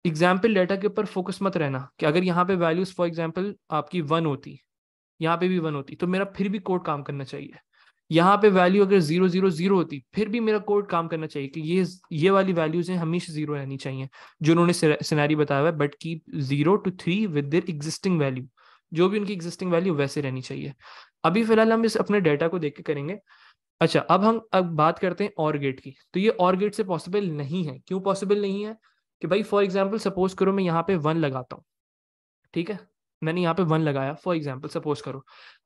एग्जाम्पल डाटा के ऊपर फोकस मत रहना कि अगर यहाँ पे वैल्यूज फॉर एग्जाम्पल आपकी वन होती यहाँ पे भी वन होती तो मेरा फिर भी कोड काम करना चाहिए यहाँ पे वैल्यू अगर जीरो जीरो जीरो होती फिर भी मेरा कोड काम करना चाहिए कि ये ये वाली वैल्यूज हैं हमेशा जीरो रहनी चाहिए जो उन्होंने सिनेरी बताया हुआ है but keep zero to three with their existing value जो भी उनकी एग्जिस्टिंग वैल्यू वैसे रहनी चाहिए अभी फिलहाल हम इस अपने डेटा को देख के करेंगे अच्छा अब हम अब बात करते हैं और गेट की तो ये और गेट से पॉसिबल नहीं है क्यों पॉसिबल नहीं है कि भाई फॉर एग्जाम्पल सपोज करो मैं यहाँ पे वन लगाता हूँ ठीक है मैंने यहाँ पे वन लगाया फॉर एग्जाम्पल सपोज करो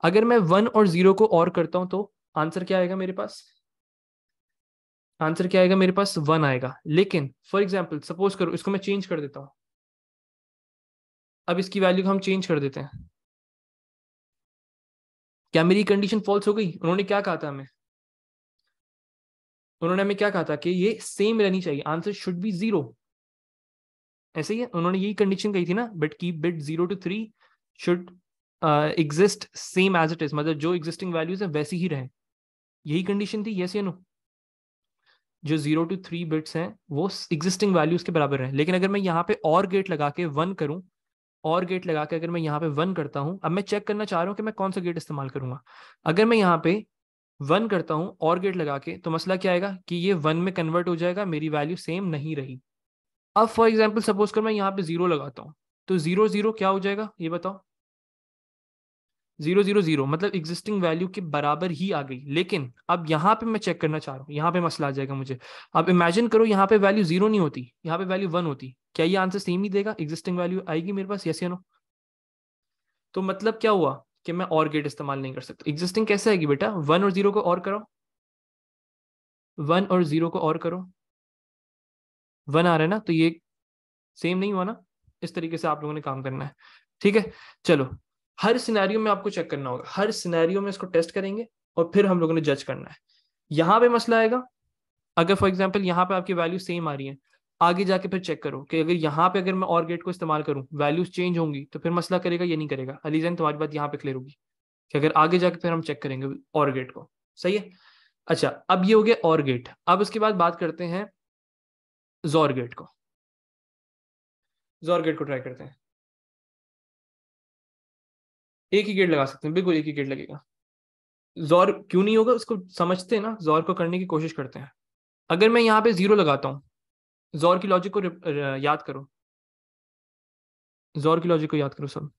अगर मैं वन और जीरो को और करता हूँ तो आंसर क्या आएगा मेरे पास आंसर क्या आएगा मेरे पास वन आएगा लेकिन फॉर एग्जाम्पल सपोज करो इसको मैं चेंज कर देता हूँ अब इसकी वैल्यू को हम चेंज कर देते हैं क्या मेरी कंडीशन फॉल्स हो गई उन्होंने क्या कहा था हमें उन्होंने हमें क्या कहा था कि ये सेम रहनी चाहिए आंसर शुड बी जीरो ऐसे ही उन्होंने यही कंडीशन कही थी ना but keep bit zero to three should exist same as it is मतलब जो एग्जिस्टिंग वैल्यूज है वैसी ही रहे यही कंडीशन थी यस या नो जो जीरो टू थ्री बिट्स हैं वो एग्जिस्टिंग वैल्यूज के बराबर हैं लेकिन अगर मैं यहाँ पे और गेट लगा के वन करूं और गेट लगा के अगर मैं यहाँ पे वन करता हूँ अब मैं चेक करना चाह रहा हूँ कि मैं कौन सा गेट इस्तेमाल करूंगा अगर मैं यहाँ पे वन करता हूँ और गेट लगा के तो मसला क्या आएगा कि ये वन में कन्वर्ट हो जाएगा मेरी वैल्यू सेम नहीं रही अब फॉर एग्जाम्पल सपोज कर मैं यहाँ पे जीरो लगाता हूँ तो जीरो जीरो क्या हो जाएगा ये बताओ जीरो जीरो जीरो मतलब एग्जिस्टिंग वैल्यू के बराबर ही आ गई लेकिन अब यहाँ पे मैं चेक करना चाह रहा हूँ यहाँ पे मसला आ जाएगा मुझे अब इमेजिन करो यहाँ पे वैल्यू जीरो नहीं होती यहाँ पे वैल्यू वन होती क्या ये आंसर सेम ही देगा एग्जिस्टिंग वैल्यू आएगी मेरे पास यस या नो तो मतलब क्या हुआ कि मैं और गेट इस्तेमाल नहीं कर सकता एग्जिस्टिंग कैसे आएगी बेटा वन और जीरो को और करो वन और जीरो को और करो वन आ रहा है ना तो ये सेम नहीं हुआ ना इस तरीके से आप लोगों ने काम करना है ठीक है चलो हर सिनेरियो में आपको चेक करना होगा हर सिनेरियो में इसको टेस्ट करेंगे और फिर हम लोगों ने जज करना है यहां पे मसला आएगा अगर फॉर एग्जाम्पल यहां पे आपकी वैल्यू सेम आ रही है आगे जाके फिर चेक करो कि अगर यहाँ पे अगर मैं और गेट को इस्तेमाल करूँ वैल्यूज चेंज होंगी तो फिर मसला करेगा ये नहीं करेगा अलीजन तुम्हारी बात यहाँ पे क्लियर होगी कि अगर आगे जाके फिर हम चेक करेंगे और गेट को सही है अच्छा अब ये हो गया और गेट अब उसके बाद बात करते हैं जोर गेट को जोर गेट को ट्राई करते हैं एक ही गेट लगा सकते हैं बिल्कुल एक ही गेट लगेगा जोर क्यों नहीं होगा उसको समझते हैं ना जोर को करने की कोशिश करते हैं अगर मैं यहाँ पे जीरो लगाता हूँ जोर की लॉजिक को याद करो जोर की लॉजिक को याद करो सब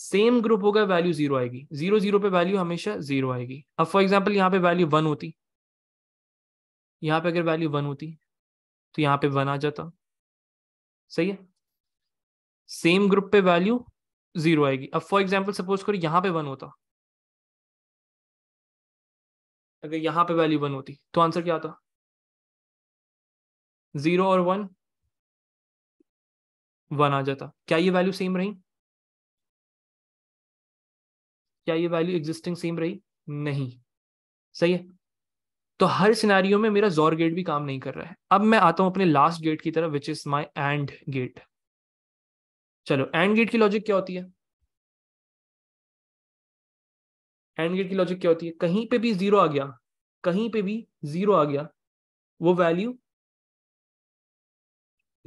सेम ग्रुप होगा वैल्यू जीरो आएगी जीरो जीरो पे वैल्यू हमेशा जीरो आएगी अब फॉर एग्जाम्पल यहाँ पे वैल्यू वन होती यहाँ पे अगर वैल्यू वन होती तो यहाँ पे वन आ जाता सही है सेम ग्रुप पे वैल्यू जीरो आएगी अब फॉर एग्जाम्पल सपोज करो यहाँ पे वन होता अगर यहाँ पे वैल्यू वन होती तो आंसर क्या आता जीरो और वन वन आ जाता क्या ये वैल्यू सेम रही क्या ये वैल्यू एग्जिस्टिंग सेम रही नहीं सही है तो हर सिनेरियो में मेरा जोर गेट भी काम नहीं कर रहा है अब मैं आता हूं अपने लास्ट गेट की तरफ which is my and gate चलो एंड गेट की लॉजिक क्या होती है एंड गेट की लॉजिक क्या होती है कहीं पे भी जीरो आ गया कहीं पे भी जीरो आ गया वो वैल्यू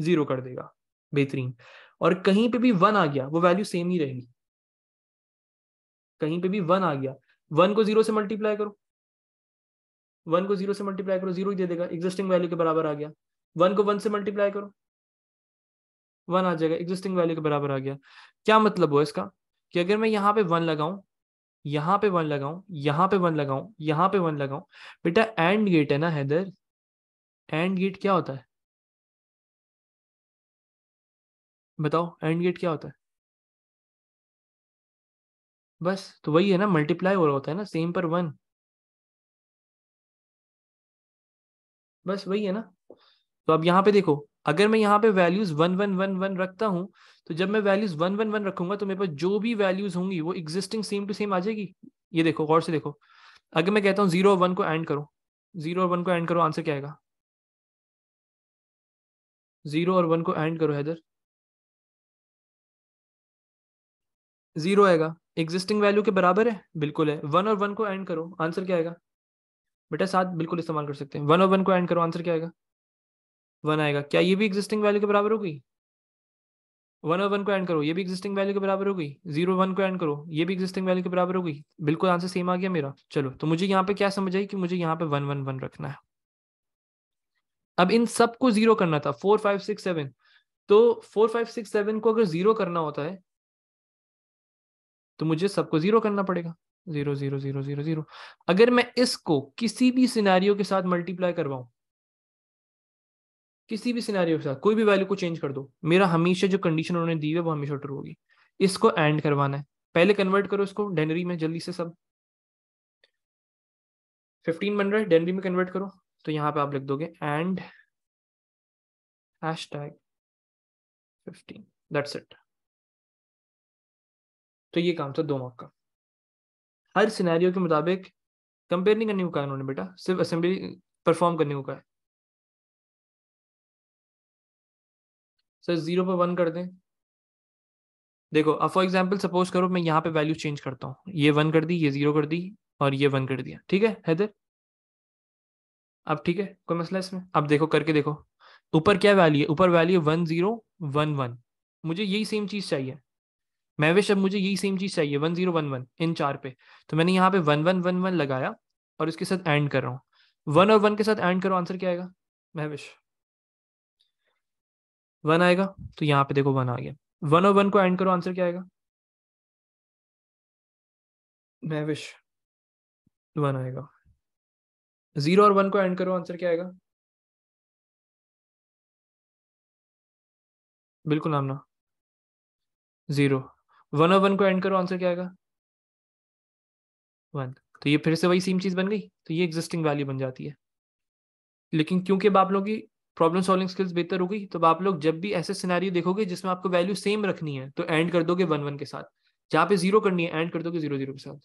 जीरो कर देगा बेहतरीन और कहीं पे भी वन आ गया वो वैल्यू सेम ही रहेगी कहीं पे भी वन आ गया वन को जीरो से मल्टीप्लाई करो वन को जीरो से मल्टीप्लाई करो जीरो ही दे देगा एग्जिस्टिंग वैल्यू के बराबर आ गया वन को वन से मल्टीप्लाई करो वन आ जाएगा एग्जिस्टिंग वैल्यू के बराबर आ गया क्या मतलब हुआ इसका कि अगर मैं यहाँ पे वन लगाऊं यहाँ पे वन लगाऊं यहाँ पे वन लगाऊं यहाँ पे वन लगाऊं बेटा एंड गेट है ना हैदर एंड गेट क्या होता है बताओ एंड गेट क्या होता है बस तो वही है ना मल्टीप्लाई हो रहा होता है ना सेम पर वन बस वही है ना तो अब यहां पे देखो अगर मैं यहाँ पे values one one one one रखता हूँ तो जब मैं वैल्यूज वन वन वन रखूंगा तो मेरे पास जो भी वैल्यूज होंगी वो एग्जिस्टिंग सेम टू सेम आ जाएगी ये देखो गौर से देखो अगर मैं कहता हूँ जीरो और वन को एंड करो जीरो और वन को एंड करो आंसर क्या आएगा जीरो और वन को एंड करो हैदर जीरो आएगा एग्जिस्टिंग वैल्यू के बराबर है बिल्कुल है वन और वन को एंड करो आंसर क्या आएगा बेटा साथ बिल्कुल इस्तेमाल कर सकते हैं वन और वन को एंड करो आंसर क्या आएगा वन आएगा क्या ये भी एग्जिस्टिंग वैल्यू के बराबर होगी वन और वन को एंड करो ये भी एग्जिस्टिंग वैल्यू के बराबर होगी जीरो वन को एंड करो ये भी एग्जिस्टिंग वैल्यू के बराबर होगी बिल्कुल आंसर सेम आ गया मेरा चलो तो मुझे यहाँ पे क्या समझ आई कि मुझे यहाँ पे वन वन वन रखना है अब इन सबको जीरो करना था फोर फाइव सिक्स सेवन तो फोर फाइव सिक्स सेवन को अगर जीरो करना होता है तो मुझे सबको जीरो करना पड़ेगा zero zero zero zero zero अगर मैं इसको किसी भी सिनारियों के साथ मल्टीप्लाई करवाऊ किसी भी सिनारियों के साथ कोई भी वैल्यू को चेंज कर दो मेरा हमेशा जो कंडीशन उन्होंने दी है वो हमेशा ट्रू होगी इसको एंड करवाना है पहले कन्वर्ट करो इसको डेनरी में जल्दी से सब फिफ्टीन बन रहा है डेनरी में कन्वर्ट करो तो यहाँ पे आप लिख दोगे and hash tag fifteen that's it तो ये काम था दो मार्क का हर सिनेरियो के मुताबिक कंपेयर नहीं करने को कहा उन्होंने बेटा सिर्फ असेंबली परफॉर्म करने को कहा है सर जीरो पर वन कर दें देखो अब फॉर एग्जाम्पल सपोज करो मैं यहाँ पे वैल्यू चेंज करता हूँ ये वन कर दी ये जीरो कर दी और ये वन कर दिया ठीक है हैदर अब ठीक है कोई मसला इसमें अब देखो करके देखो ऊपर क्या वैल्यू है ऊपर value one zero one one मुझे यही सेम चीज़ चाहिए मैं विश अब मुझे यही सेम चीज़ चाहिए वन जीरो वन वन इन चार पे तो मैंने यहाँ पे वन वन वन वन लगाया और इसके साथ एंड कर रहा हूँ वन और वन के साथ एंड करो आंसर क्या आएगा मैं विश वन आएगा तो यहाँ पे देखो वन आ गया वन और वन को एंड करो आंसर क्या आएगा मैं विश वन आएगा जीरो और वन को एंड करो आंसर क्या आएगा बिल्कुल आमना जीरो वन और वन को एंड करो आंसर क्या आएगा वन तो ये फिर से वही सेम चीज़ बन गई तो ये एग्जिस्टिंग वैल्यू बन जाती है लेकिन क्योंकि अब आप लोगों की प्रॉब्लम सॉल्विंग स्किल्स बेहतर हो गई तो आप लोग जब भी ऐसे सिनारियो देखोगे जिसमें आपको वैल्यू सेम रखनी है तो एंड कर दोगे वन वन के साथ जहाँ पे जीरो करनी है एंड कर दोगे जीरो जीरो के साथ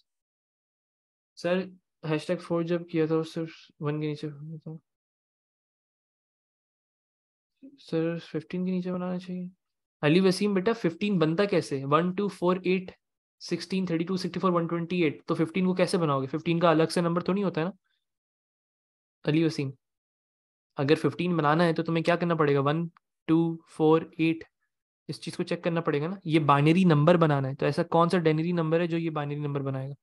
सर हैश टैग फोर जब किया था सिर्फ वन के नीचे सर फिफ्टीन के नीचे बनाना चाहिए अली वसीम बेटा फिफ्टीन बनता कैसे one two four eight sixteen thirty two sixty four one twenty eight तो फिफ्टीन को कैसे बनाओगे फिफ्टीन का अलग से नंबर तो नहीं होता है ना अली वसीम अगर फिफ्टीन बनाना है तो तुम्हें क्या करना पड़ेगा वन टू फोर एट इस चीज़ को चेक करना पड़ेगा ना ये बाइनरी नंबर बनाना है तो ऐसा कौन सा डेनरी नंबर है जो ये बाइनरी नंबर बनाएगा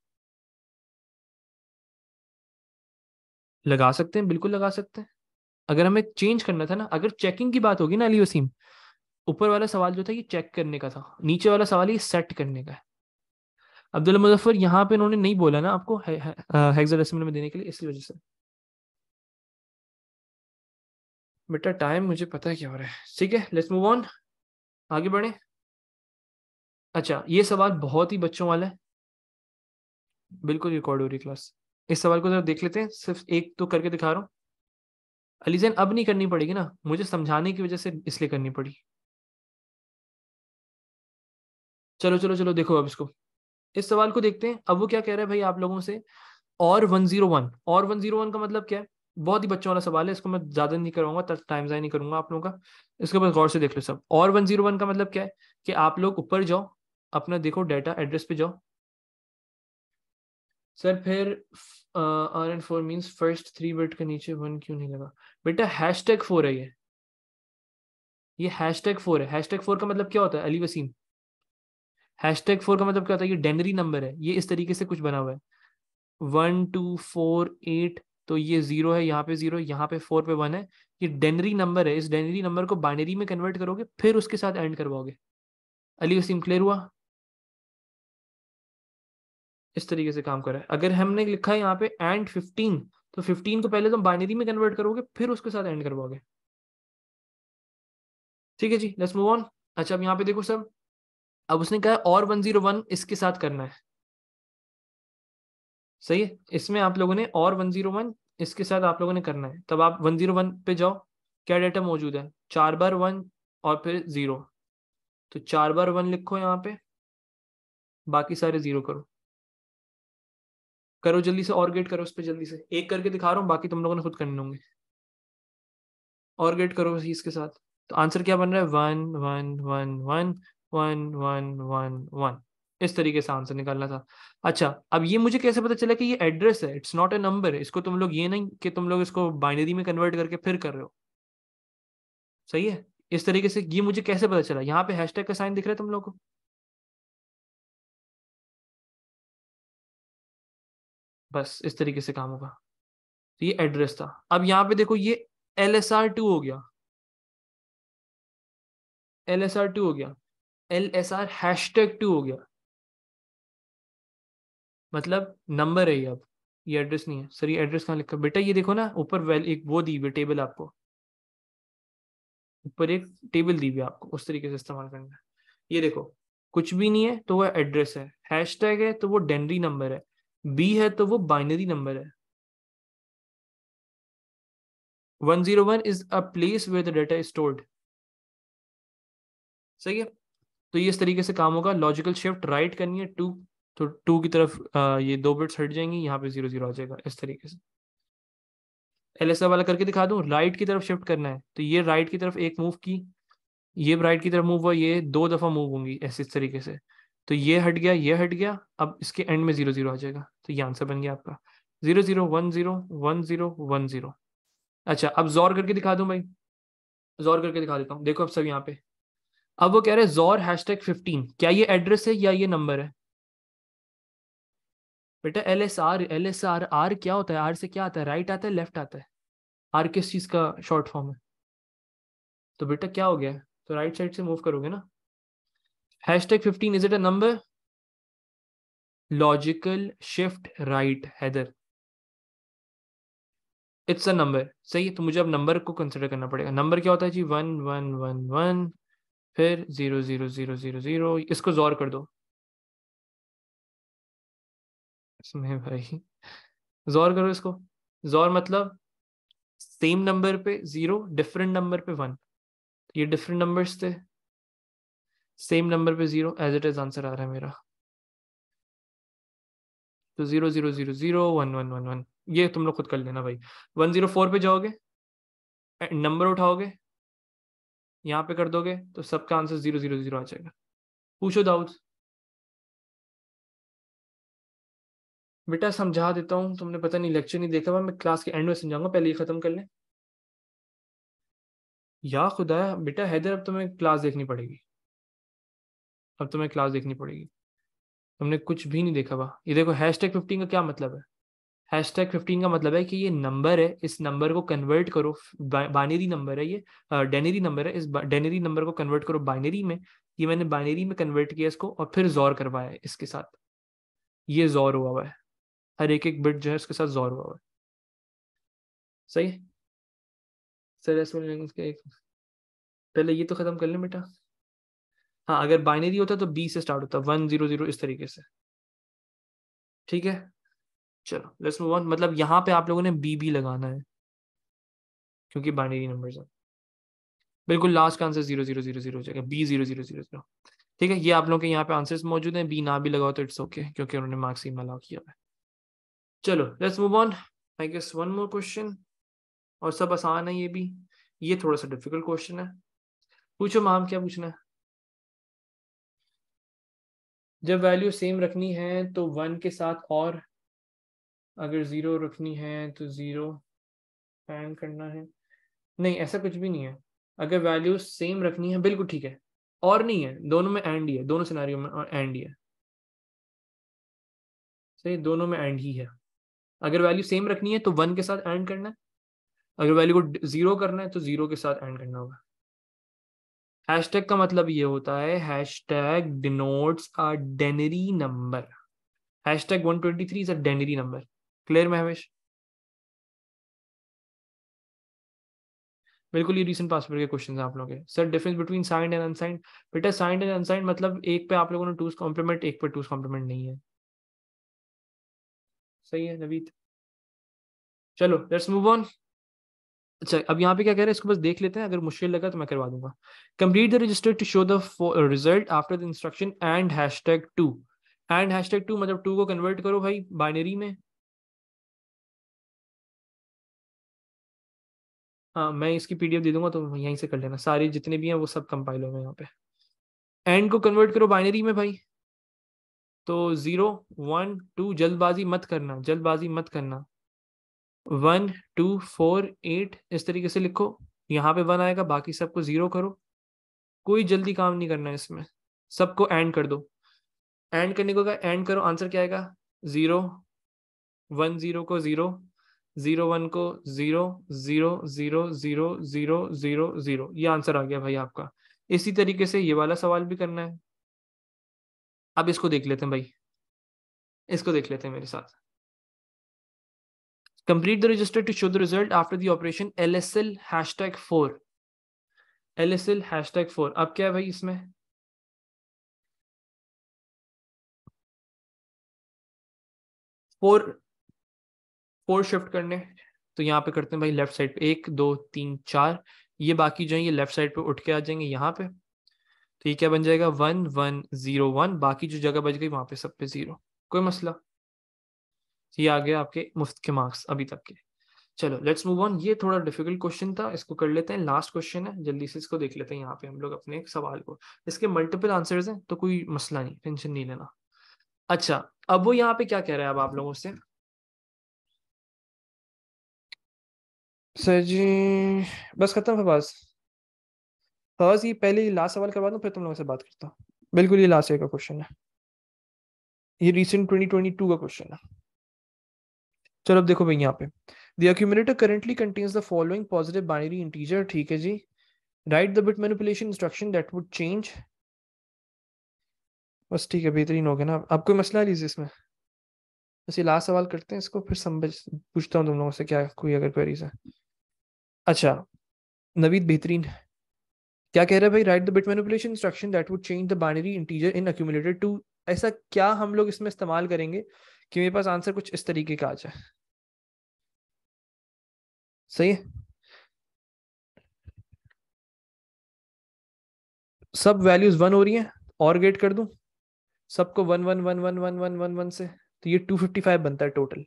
लगा सकते हैं बिल्कुल लगा सकते हैं अगर हमें चेंज करना था ना अगर चेकिंग की बात होगी ना अली वसीम ऊपर वाला सवाल जो था ये चेक करने का था नीचे वाला सवाल ये सेट करने का है अब्दुल मुजफ्फर यहाँ पे इन्होंने नहीं बोला ना आपको है, है, में देने के लिए इसी वजह से बेटा टाइम मुझे पता है क्या हो रहा है ठीक है लेट्स मूव ऑन आगे बढ़े अच्छा ये सवाल बहुत ही बच्चों वाला है बिल्कुल रिकॉर्ड हो रही क्लास इस सवाल को जरा देख लेते हैं सिर्फ एक तो करके दिखा रहा हूँ अलीजैन अब नहीं करनी पड़ेगी ना मुझे समझाने की वजह से इसलिए करनी पड़ी चलो चलो चलो देखो अब इसको इस सवाल को देखते हैं अब वो क्या कह रहे हैं भाई आप लोगों से और वन और वन का मतलब क्या है बहुत ही बच्चों वाला सवाल है इसको मैं ज्यादा नहीं करूंगा टाइम जाए नहीं करूंगा आप लोगों का इसके बाद गौर से देख लो सब और वन का मतलब क्या है कि आप लोग ऊपर जाओ अपना देखो डाटा एड्रेस पे जाओ सर फिर R and four means first three word के नीचे वन क्यों नहीं लगा बेटा हैश टैग फोर है ये ये हैश टैग फोर है हैश टैग फोर का मतलब क्या होता है Ali Waseem hash tag four का मतलब क्या होता है ये डेनरी नंबर है ये इस तरीके से कुछ बना हुआ है वन टू फोर एट तो ये जीरो है यहाँ पे जीरो यहाँ पे फोर पे वन है ये डेनरी नंबर है इस डेनरी नंबर को बाइनरी में कन्वर्ट करोगे फिर उसके साथ एंड करवाओगे अली वसीम क्लियर हुआ इस तरीके से काम करा है अगर हमने लिखा है यहाँ पे एंड फिफ्टीन तो फिफ्टीन को पहले तुम तो बाइनरी में कन्वर्ट करोगे फिर उसके साथ एंड करवाओगे ठीक है जी लेट्स मूव ऑन अच्छा अब यहाँ पे देखो सब अब उसने कहा और वन जीरो वन इसके साथ करना है सही है इसमें आप लोगों ने और वन इसके साथ आप लोगों ने करना है तब आप वन पे जाओ क्या डेटा मौजूद है चार बार वन और फिर जीरो तो चार बार वन लिखो यहाँ पे बाकी सारे जीरो करो करो जल्दी से और गेट करो उस पर जल्दी से एक करके दिखा रहा हूँ बाकी तुम लोगों ने खुद करने होंगे और गेट करो इसके साथ तो आंसर क्या बन रहा है one one one one one one one one इस तरीके से आंसर निकालना था अच्छा अब ये मुझे कैसे पता चला कि ये एड्रेस है इट्स नॉट ए नंबर इसको तुम लोग ये नहीं कि तुम लोग इसको बाइनरी में कन्वर्ट करके फिर कर रहे हो सही है इस तरीके से ये मुझे कैसे पता चला यहाँ पे हैशटैग का साइन दिख रहा है तुम लोग को बस इस तरीके से काम होगा तो ये एड्रेस था अब यहाँ पे देखो ये एल एस आर टू हो गया एल एस आर टू हो गया L S R hash tag two हो गया मतलब नंबर है ये अब ये एड्रेस नहीं है सर ये एड्रेस कहाँ लिखा बेटा ये देखो ना ऊपर वेल एक वो दी हुई टेबल आपको ऊपर एक टेबल दी हुई आपको उस तरीके से इस्तेमाल करना है ये देखो कुछ भी नहीं है तो वह एड्रेस है हैश टैग है तो वो डेनरी नंबर है बी है तो वो बाइनरी नंबर है one zero one is a place where the data is stored सही है तो ये इस तरीके से काम होगा लॉजिकल शिफ्ट राइट करनी है टू तो टू की तरफ आ, ये दो बिट्स हट जाएंगी यहाँ पे जीरो जीरो आ जाएगा इस तरीके से एल एस वाला करके दिखा दूँ राइट की तरफ शिफ्ट करना है तो ये राइट की तरफ एक मूव की ये राइट की तरफ मूव हुआ ये दो दफ़ा मूव होंगी ऐसे इस तरीके से तो ये हट गया ये हट गया अब इसके एंड में जीरो जीरो आ जाएगा तो ये आंसर बन गया आपका zero zero one zero one zero one zero अच्छा अब जोर करके दिखा दू भाई जोर करके दिखा देता हूँ देखो अब सब यहाँ पे अब वो कह रहे हैं जोर हैश टैग फिफ्टीन क्या ये एड्रेस है या ये नंबर है बेटा L S R L S R R क्या होता है आर से क्या आता है राइट आता है लेफ्ट आता है आर किस चीज़ का शॉर्ट फॉर्म है तो बेटा क्या हो गया तो राइट साइड से मूव करोगे ना hash tag fifteen is it a number logical shift right Haider it's a number सही है तो मुझे अब नंबर को कंसिडर करना पड़ेगा नंबर क्या होता है जी वन वन वन वन फिर zero zero zero zero zero इसको ज़ोर कर दो इसमें भाई ज़ोर करो इसको ज़ोर मतलब सेम नंबर पे ज़ीरो डिफरेंट नंबर पे वन ये डिफरेंट नंबर्स थे सेम नंबर पे zero as it is answer आ रहा है मेरा तो zero zero zero zero one one one one ये तुम लोग खुद कर लेना भाई वन ज़ीरो फोर पे जाओगे नंबर उठाओगे यहाँ पे कर दोगे तो सबका आंसर जीरो जीरो जीरो आ जाएगा पूछो दाऊद बेटा समझा देता हूँ तुमने पता नहीं लेक्चर नहीं देखा मैं क्लास के एंड में समझाऊंगा पहले ये खत्म कर लें या खुदा बेटा हैदर अब तुम्हें क्लास देखनी पड़ेगी अब तुम्हें क्लास देखनी पड़ेगी तुमने कुछ भी नहीं देखा हुआ ये देखो हैश टैग फिफ्टीन का क्या मतलब है हैश टैग फिफ्टीन का मतलब है कि ये नंबर है इस नंबर को कन्वर्ट करो बाइनरी नंबर है ये डेनरी नंबर है इस डेनरी नंबर को कन्वर्ट करो बाइनरी में ये मैंने बाइनरी में कन्वर्ट किया इसको और फिर जोर करवाया है इसके साथ ये जोर हुआ हुआ है हर एक एक बिट जो है उसके साथ जोर हुआ हुआ है सही है सर एक पहले ये तो ख़त्म कर लें बेटा हाँ अगर बाइनरी होता तो बी से स्टार्ट होता वन जीरो जीरो इस तरीके से ठीक है चलो लेट्स मूव ऑन मतलब यहाँ पे आप लोगों ने बी बी लगाना है क्योंकि बाइनरी नंबर्स है बिल्कुल लास्ट का answer zero zero zero zero हो जाएगा B zero zero zero zero ठीक है ये आप लोगों के यहाँ पे आंसर्स मौजूद हैं बी ना भी लगाओ तो इट्स ओके क्योंकि उन्होंने मार्क्स ही में किया है चलो let's move on I guess one more question और सब आसान है ये भी ये थोड़ा सा डिफिकल्ट क्वेश्चन है पूछो माम क्या पूछना है जब वैल्यू सेम रखनी है तो वन के साथ और अगर ज़ीरो रखनी है तो ज़ीरो एंड करना है नहीं ऐसा कुछ भी नहीं है अगर वैल्यू सेम रखनी है बिल्कुल ठीक है और नहीं है दोनों में एंड ही है दोनों सिनारियों में एंड ही है सही दोनों में एंड ही है अगर वैल्यू सेम रखनी है तो वन के साथ एंड करना है अगर वैल्यू को ज़ीरो करना है तो ज़ीरो के साथ एंड करना होगा टैग का मतलब ये होता है tag denotes a denary number twenty three is a denary number clear Mahwish बिल्कुल ये रीसेंट पासवर्ड के क्वेश्चन आप लोगों के sir difference between signed and unsigned बेटा साइंड एंड अनसाइंड मतलब एक पे आप लोगों ने टूज कॉम्प्लीमेंट एक पे टूज कॉम्प्लीमेंट नहीं है सही है नवीद चलो लेट्स मूव ऑन अच्छा अब यहाँ पे क्या कह रहे हैं इसको बस देख लेते हैं अगर मुश्किल लगा तो मैं करवा दूंगा complete the register to show the result after the instruction and hash tag two and hash tag two मतलब टू को कन्वर्ट करो भाई बाइनरी में हाँ मैं इसकी पीडीएफ दे दूंगा तो यहीं से कर लेना सारे जितने भी हैं वो सब कंपाइल होंगे यहाँ पे एंड को कन्वर्ट करो बाइनरी में भाई तो जीरो वन टू जल्दबाजी मत करना जल्दबाजी मत करना वन टू फोर एट इस तरीके से लिखो यहाँ पे वन आएगा बाकी सबको जीरो करो कोई जल्दी काम नहीं करना इसमें सबको एंड कर दो एंड करने को एंड करो आंसर क्या आएगा जीरो वन जीरो को जीरो जीरो वन को zero zero zero zero zero zero zero ये आंसर आ गया भाई आपका इसी तरीके से ये वाला सवाल भी करना है अब इसको देख लेते हैं भाई इसको देख लेते हैं मेरे साथ complete the result after the operation L S L hash tag four L S L hash tag four अब क्या है भाई इसमें फोर फोर शिफ्ट करने तो यहाँ पे करते हैं भाई लेफ्ट साइड पे एक दो तीन चार ये बाकी जो है ये लेफ्ट साइड पे उठ के आ जाएंगे यहाँ पे तो ये क्या बन जाएगा वन वन जीरो वन बाकी जो जगह बच गई वहां पे सब पे जीरो कोई मसला ये आ गया आपके मुफ्त के मार्क्स अभी तक के चलो लेट्स मूव ऑन ये थोड़ा डिफिकल्ट क्वेश्चन था इसको कर लेते हैं लास्ट क्वेश्चन है जल्दी से इसको देख लेते हैं यहाँ पे हम लोग अपने सवाल को इसके मल्टीपल आंसर है तो कोई मसला नहीं टेंशन नहीं लेना अच्छा अब वो यहाँ पे क्या कह रहे हैं अब आप लोगों से सर जी बस खत्म फवाज फवाज ये पहले लास्ट सवाल करवा दूँ फिर तुम लोगों से बात करता हूँ बिल्कुल ये लास्ट ईयर का क्वेश्चन है ये रिसेंट 2022 का क्वेश्चन है चलो अब देखो भाई यहाँ पे the accumulator currently contains the following positive binary integer ठीक है जी right the bit manipulation instruction that would change बस ठीक है बेहतरीन हो गया ना आप कोई मसला लीजिए इसमें बस ये लास्ट सवाल करते हैं इसको फिर समझ पूछता हूँ तुम लोगों से क्या कोई अगर क्वेरीज है अच्छा नवीद बेहतरीन क्या कह रहे हैं भाई right the bit manipulation instruction that would change the binary integer in accumulated to ऐसा क्या हम लोग इसमें इस्तेमाल करेंगे कि मेरे पास आंसर कुछ इस तरीके का आ जाए सही है सब वैल्यूज वन हो रही हैं और गेट कर दूं सबको one one one one one one one one से तो ये टू फिफ्टी फाइव बनता है टोटल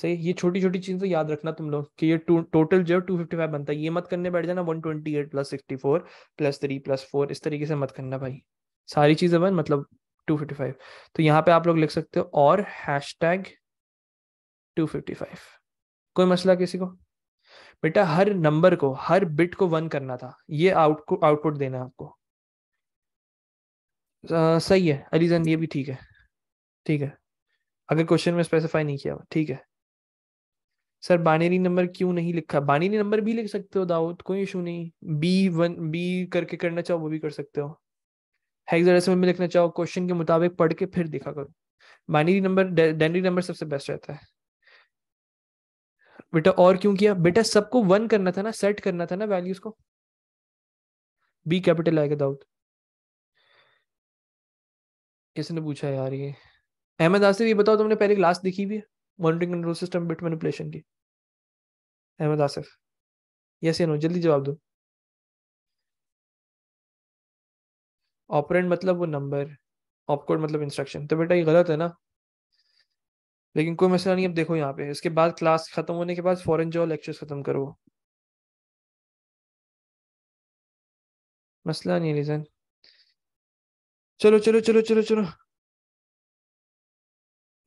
सही ये छोटी छोटी चीजें तो याद रखना तुम लोग कि ये टोटल जो है टू फिफ्टी फाइव बनता है ये मत करने बैठ जाना one twenty eight plus sixty four plus three plus four इस तरीके से मत करना भाई सारी चीजें बन मतलब टू फिफ्टी फाइव तो यहाँ पे आप लोग लिख सकते हो और hash tag two fifty five कोई मसला किसी को बेटा हर नंबर को हर बिट को वन करना था ये आउटपुट आउटपुट देना आपको आ, सही है अलीजन ये भी ठीक है ठीक है अगर क्वेश्चन में स्पेसिफाई नहीं किया ठीक है सर बाइनरी नंबर क्यों नहीं लिखा बाइनरी नंबर भी लिख सकते हो दाऊद कोई इशू नहीं बी वन बी करके करना चाहो वो भी कर सकते हो हेक्साडेसिमल में लिखना चाहो क्वेश्चन के मुताबिक पढ़ के फिर देखा करो बाइनरी नंबर डेनरी नंबर सबसे बेस्ट रहता है बेटा और क्यों किया बेटा सबको वन करना था ना सेट करना था ना वैल्यूज को बी कैपिटल आएगा दाऊद किसने पूछा यार ये अहमद आसिफ ये बताओ तुमने पहले क्लास देखी भी है monitoring control system bit manipulation की अहमद आसिफ यस या नो जल्दी जवाब दो ऑपरेंट मतलब वो नंबर ऑपकोड मतलब इंस्ट्रक्शन तो बेटा ये गलत है ना लेकिन कोई मसला नहीं अब देखो यहाँ पे इसके बाद क्लास खत्म होने के बाद फॉरन जाओ लेक्चर्स खत्म करो मसला नहीं रीजन चलो चलो चलो चलो चलो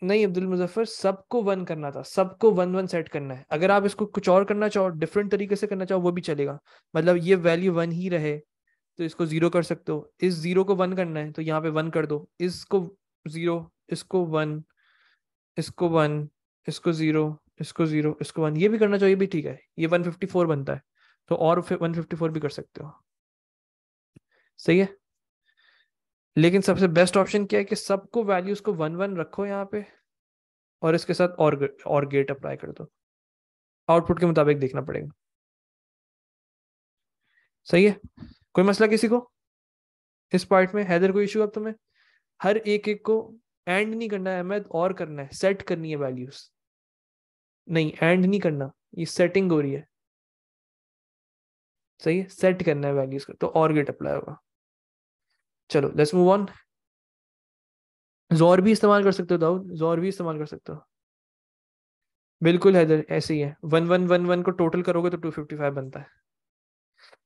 नहीं अब्दुल मुजफ्फर सबको वन करना था सबको वन वन सेट करना है अगर आप इसको कुछ और करना चाहो डिफरेंट तरीके से करना चाहो वो भी चलेगा मतलब ये वैल्यू वन ही रहे तो इसको जीरो कर सकते हो इस जीरो को वन करना है तो यहाँ पे वन कर दो इसको जीरो इसको वन इसको वन इसको जीरो इसको जीरो इसको वन ये भी करना चाहिए भी ठीक है ये वन फिफ्टी फोर बनता है तो और वन फिफ्टी फोर भी कर सकते हो सही है लेकिन सबसे बेस्ट ऑप्शन क्या है कि सबको वैल्यूज को वन वन रखो यहाँ पे और इसके साथ और और गेट अप्लाई कर दो आउटपुट के मुताबिक देखना पड़ेगा सही है कोई मसला किसी को इस पार्ट में हैदर कोई इशू अब तुम्हें हर एक एक को एंड नहीं करना है अहमद और करना है सेट करनी है वैल्यूज नहीं एंड नहीं करना ये सेटिंग हो रही है सही है सेट करना है वैल्यूज का तो और गेट अप्लाई होगा चलो लेट्स मूव ऑन जोर भी इस्तेमाल कर सकते हो दाऊद जोर भी इस्तेमाल कर सकते हो बिल्कुल हैदर ऐसे ही है वन वन वन वन को टोटल करोगे तो टू फिफ्टी फाइव बनता है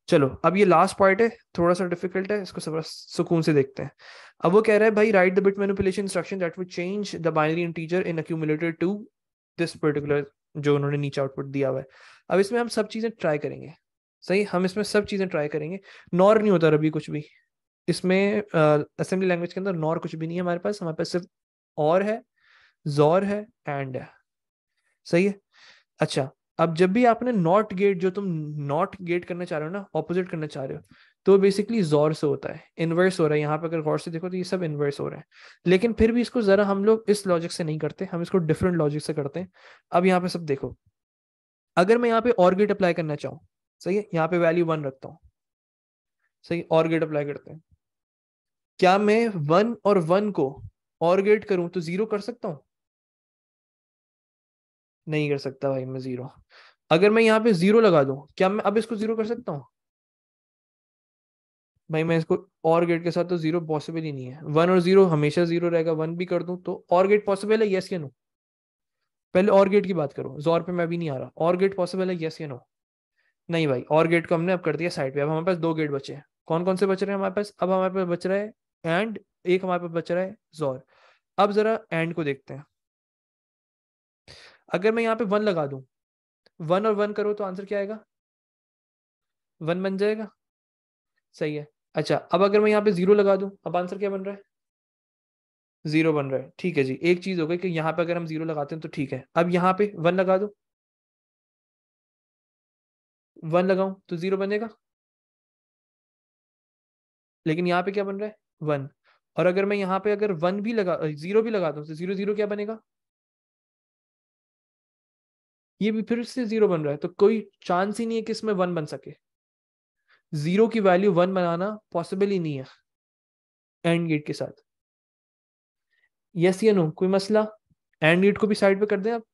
चलो अब ये लास्ट पॉइंट है थोड़ा सा डिफिकल्ट है इसको सब सुकून से देखते हैं अब वो कह रहा है भाई right the bit manipulation instruction that would change the binary integer in accumulator to this particular जो उन्होंने नीचे आउटपुट दिया हुआ है अब इसमें हम सब चीज़ें ट्राई करेंगे सही हम इसमें सब चीज़ें ट्राई करेंगे नॉर नहीं होता रबी कुछ भी इसमें असेंबली लैंग्वेज के अंदर नॉर कुछ भी नहीं है हमारे पास हमारे पास सिर्फ और है जोर है एंड है सही है अच्छा अब जब भी आपने नॉट गेट जो तुम नॉट गेट करना चाह रहे हो ना ऑपोजिट करना चाह रहे हो तो बेसिकली जोर से होता है इन्वर्स हो रहा है यहाँ पे अगर गौर से देखो तो ये सब इन्वर्स हो रहा है लेकिन फिर भी इसको जरा हम लोग इस लॉजिक से नहीं करते हम इसको डिफरेंट लॉजिक से करते हैं अब यहाँ पे सब देखो अगर मैं यहाँ पे और गेट अप्लाई करना चाहूँ सही है यहाँ पे वैल्यू वन रखता हूँ सही और गेट अप्लाई करते हैं क्या मैं वन और वन को और गेट करूं तो जीरो कर सकता हूं नहीं कर सकता भाई मैं जीरो अगर मैं यहाँ पे जीरो लगा दू क्या मैं अब इसको जीरो कर सकता हूँ भाई मैं इसको और गेट के साथ तो जीरो पॉसिबल ही नहीं है वन और जीरो हमेशा जीरो रहेगा वन भी कर दूं तो और गेट पॉसिबल है येस या नो पहले और गेट की बात करो जोर पे मैं भी नहीं आ रहा और गेट पॉसिबल है येस या नो नहीं भाई और गेट को हमने अब कर दिया साइड पे अब हमारे पास दो गेट बचे हैं कौन कौन से बच रहे हैं हमारे पास अब हमारे पास बच रहा है एंड एक हमारे पास बच रहा है जोर अब जरा एंड को देखते हैं अगर मैं यहाँ पे वन लगा दू वन और वन करो तो आंसर क्या आएगा वन बन जाएगा सही है अच्छा अब अगर मैं यहाँ पे जीरो लगा दू अब आंसर क्या बन रहा है जीरो बन रहा है ठीक है जी एक चीज हो गई कि यहाँ पे अगर हम जीरो लगाते हैं तो ठीक है अब यहाँ पे वन लगा दो वन लगाऊ तो जीरो बनेगा लेकिन यहाँ पे क्या बन रहा है वन और अगर मैं यहां पे अगर वन भी लगा जीरो भी लगा दूसरे तो जीरो जीरो क्या बनेगा ये भी फिर से जीरो बन रहा है तो कोई चांस ही नहीं है कि इसमें वन बन सके जीरो की वैल्यू वन बनाना पॉसिबल ही नहीं है एंड गेट के साथ यस या नो कोई मसला एंड गेट को भी साइड पे कर दें आप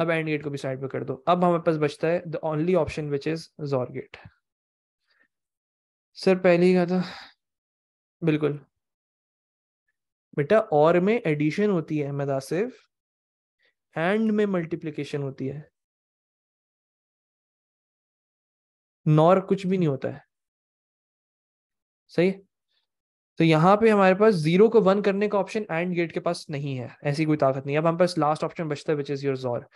अब एंड गेट को भी साइड पे कर दो अब हमारे पास बचता है the only option which is XOR gate sir पहले ही कहा था बिल्कुल बेटा और में एडिशन होती है अहमद आसिफ एंड में मल्टीप्लीकेशन होती है नॉर कुछ भी नहीं होता है सही तो यहां पे हमारे पास जीरो को वन करने का ऑप्शन एंड गेट के पास नहीं है ऐसी कोई ताकत नहीं अब हमारे पास लास्ट ऑप्शन बचता है विच इज योर जोर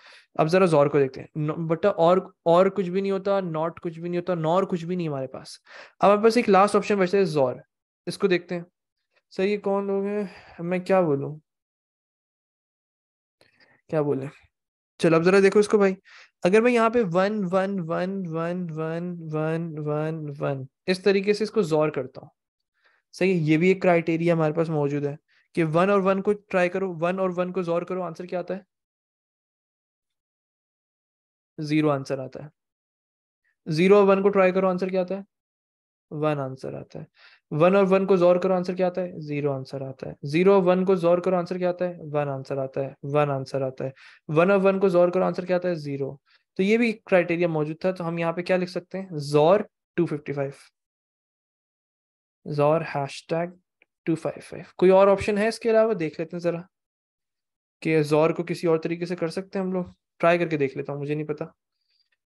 अब जरा जोर को देखते हैं बट और और कुछ भी नहीं होता नॉट कुछ भी नहीं होता नॉर कुछ भी नहीं हमारे पास अब हमारे पास एक लास्ट ऑप्शन बचता है जोर इसको देखते हैं सर ये कौन लोग हैं मैं क्या बोलूं क्या बोले चलो अब जरा देखो इसको भाई अगर मैं यहाँ पे one one one one one one one one इस तरीके से इसको जोर करता हूँ सही ये भी एक क्राइटेरिया हमारे पास मौजूद है कि वन और वन को ट्राई करो वन और वन को जोर करो आंसर क्या आता है जीरो आंसर आता है जीरो और वन को ट्राई करो आंसर क्या आता है वन आंसर आता है वन और वन को जोर करो आंसर क्या आता है जीरो आंसर आता है जीरो और वन को जोर करो आंसर क्या आता है वन आंसर आता है वन आंसर आता है वन और वन को जोर करो आंसर क्या आता है जीरो तो ये भी क्राइटेरिया मौजूद था तो हम यहाँ पे क्या लिख सकते हैं XOR two fifty five XOR hash tag two five five कोई और ऑप्शन है इसके अलावा देख लेते हैं जरा कि जोर को किसी और तरीके से कर सकते हैं हम लोग ट्राई करके देख लेता हूँ मुझे नहीं पता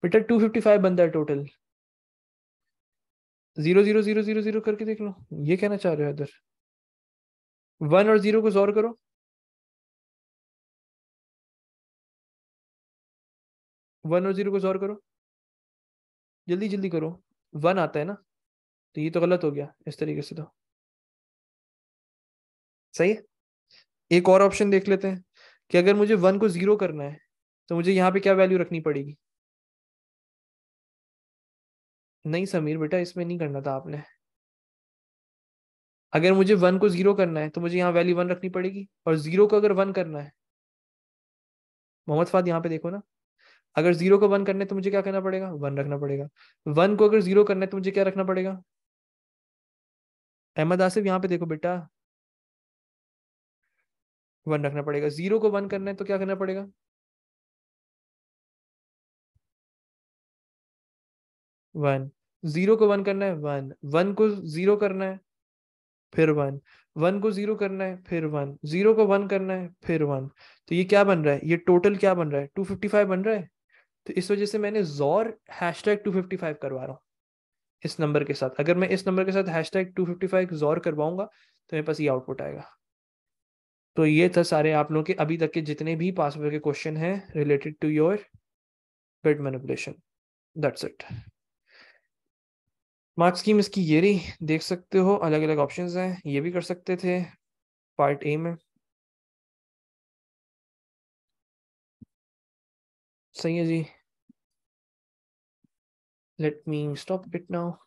बेटा टू फिफ्टी फाइव बनता है total zero zero zero zero zero करके देख लो ये कहना चाह रहे हो इधर वन और जीरो को जोर करो वन और जीरो को जोर करो जल्दी जल्दी करो वन आता है ना तो ये तो गलत हो गया इस तरीके से तो सही है एक और ऑप्शन देख लेते हैं कि अगर मुझे वन को जीरो करना है तो मुझे यहाँ पे क्या वैल्यू रखनी पड़ेगी नहीं समीर बेटा इसमें नहीं करना था आपने अगर मुझे वन को जीरो करना है तो मुझे यहाँ वैल्यू वन रखनी पड़ेगी और जीरो को अगर वन करना है मोहम्मद फाद यहाँ पे देखो ना अगर जीरो को वन करना है तो मुझे क्या करना पड़ेगा वन रखना पड़ेगा वन को अगर जीरो करना है तो मुझे क्या रखना पड़ेगा अहमद आसिफ यहाँ पे देखो बेटा वन रखना पड़ेगा जीरो को वन करना है तो क्या करना पड़ेगा वन जीरो को वन करना है वन वन को जीरो करना है फिर वन वन को जीरो करना है फिर वन जीरो को वन करना है फिर वन तो ये क्या बन रहा है ये टोटल क्या बन रहा है टू फिफ्टी फाइव बन रहा है तो इस वजह से मैंने XOR hash tag two fifty five करवा रहा हूँ इस नंबर के साथ अगर मैं इस नंबर के साथ hash tag two fifty five XOR करवाऊंगा तो मेरे पास ये आउटपुट आएगा तो ये था सारे आप लोगों के अभी तक के जितने भी पासवर्ड के क्वेश्चन हैं related to your bit manipulation that's it marks scheme इसकी ये रही देख सकते हो अलग अलग ऑप्शंस हैं ये भी कर सकते थे पार्ट ए में सही है जी let me stop it now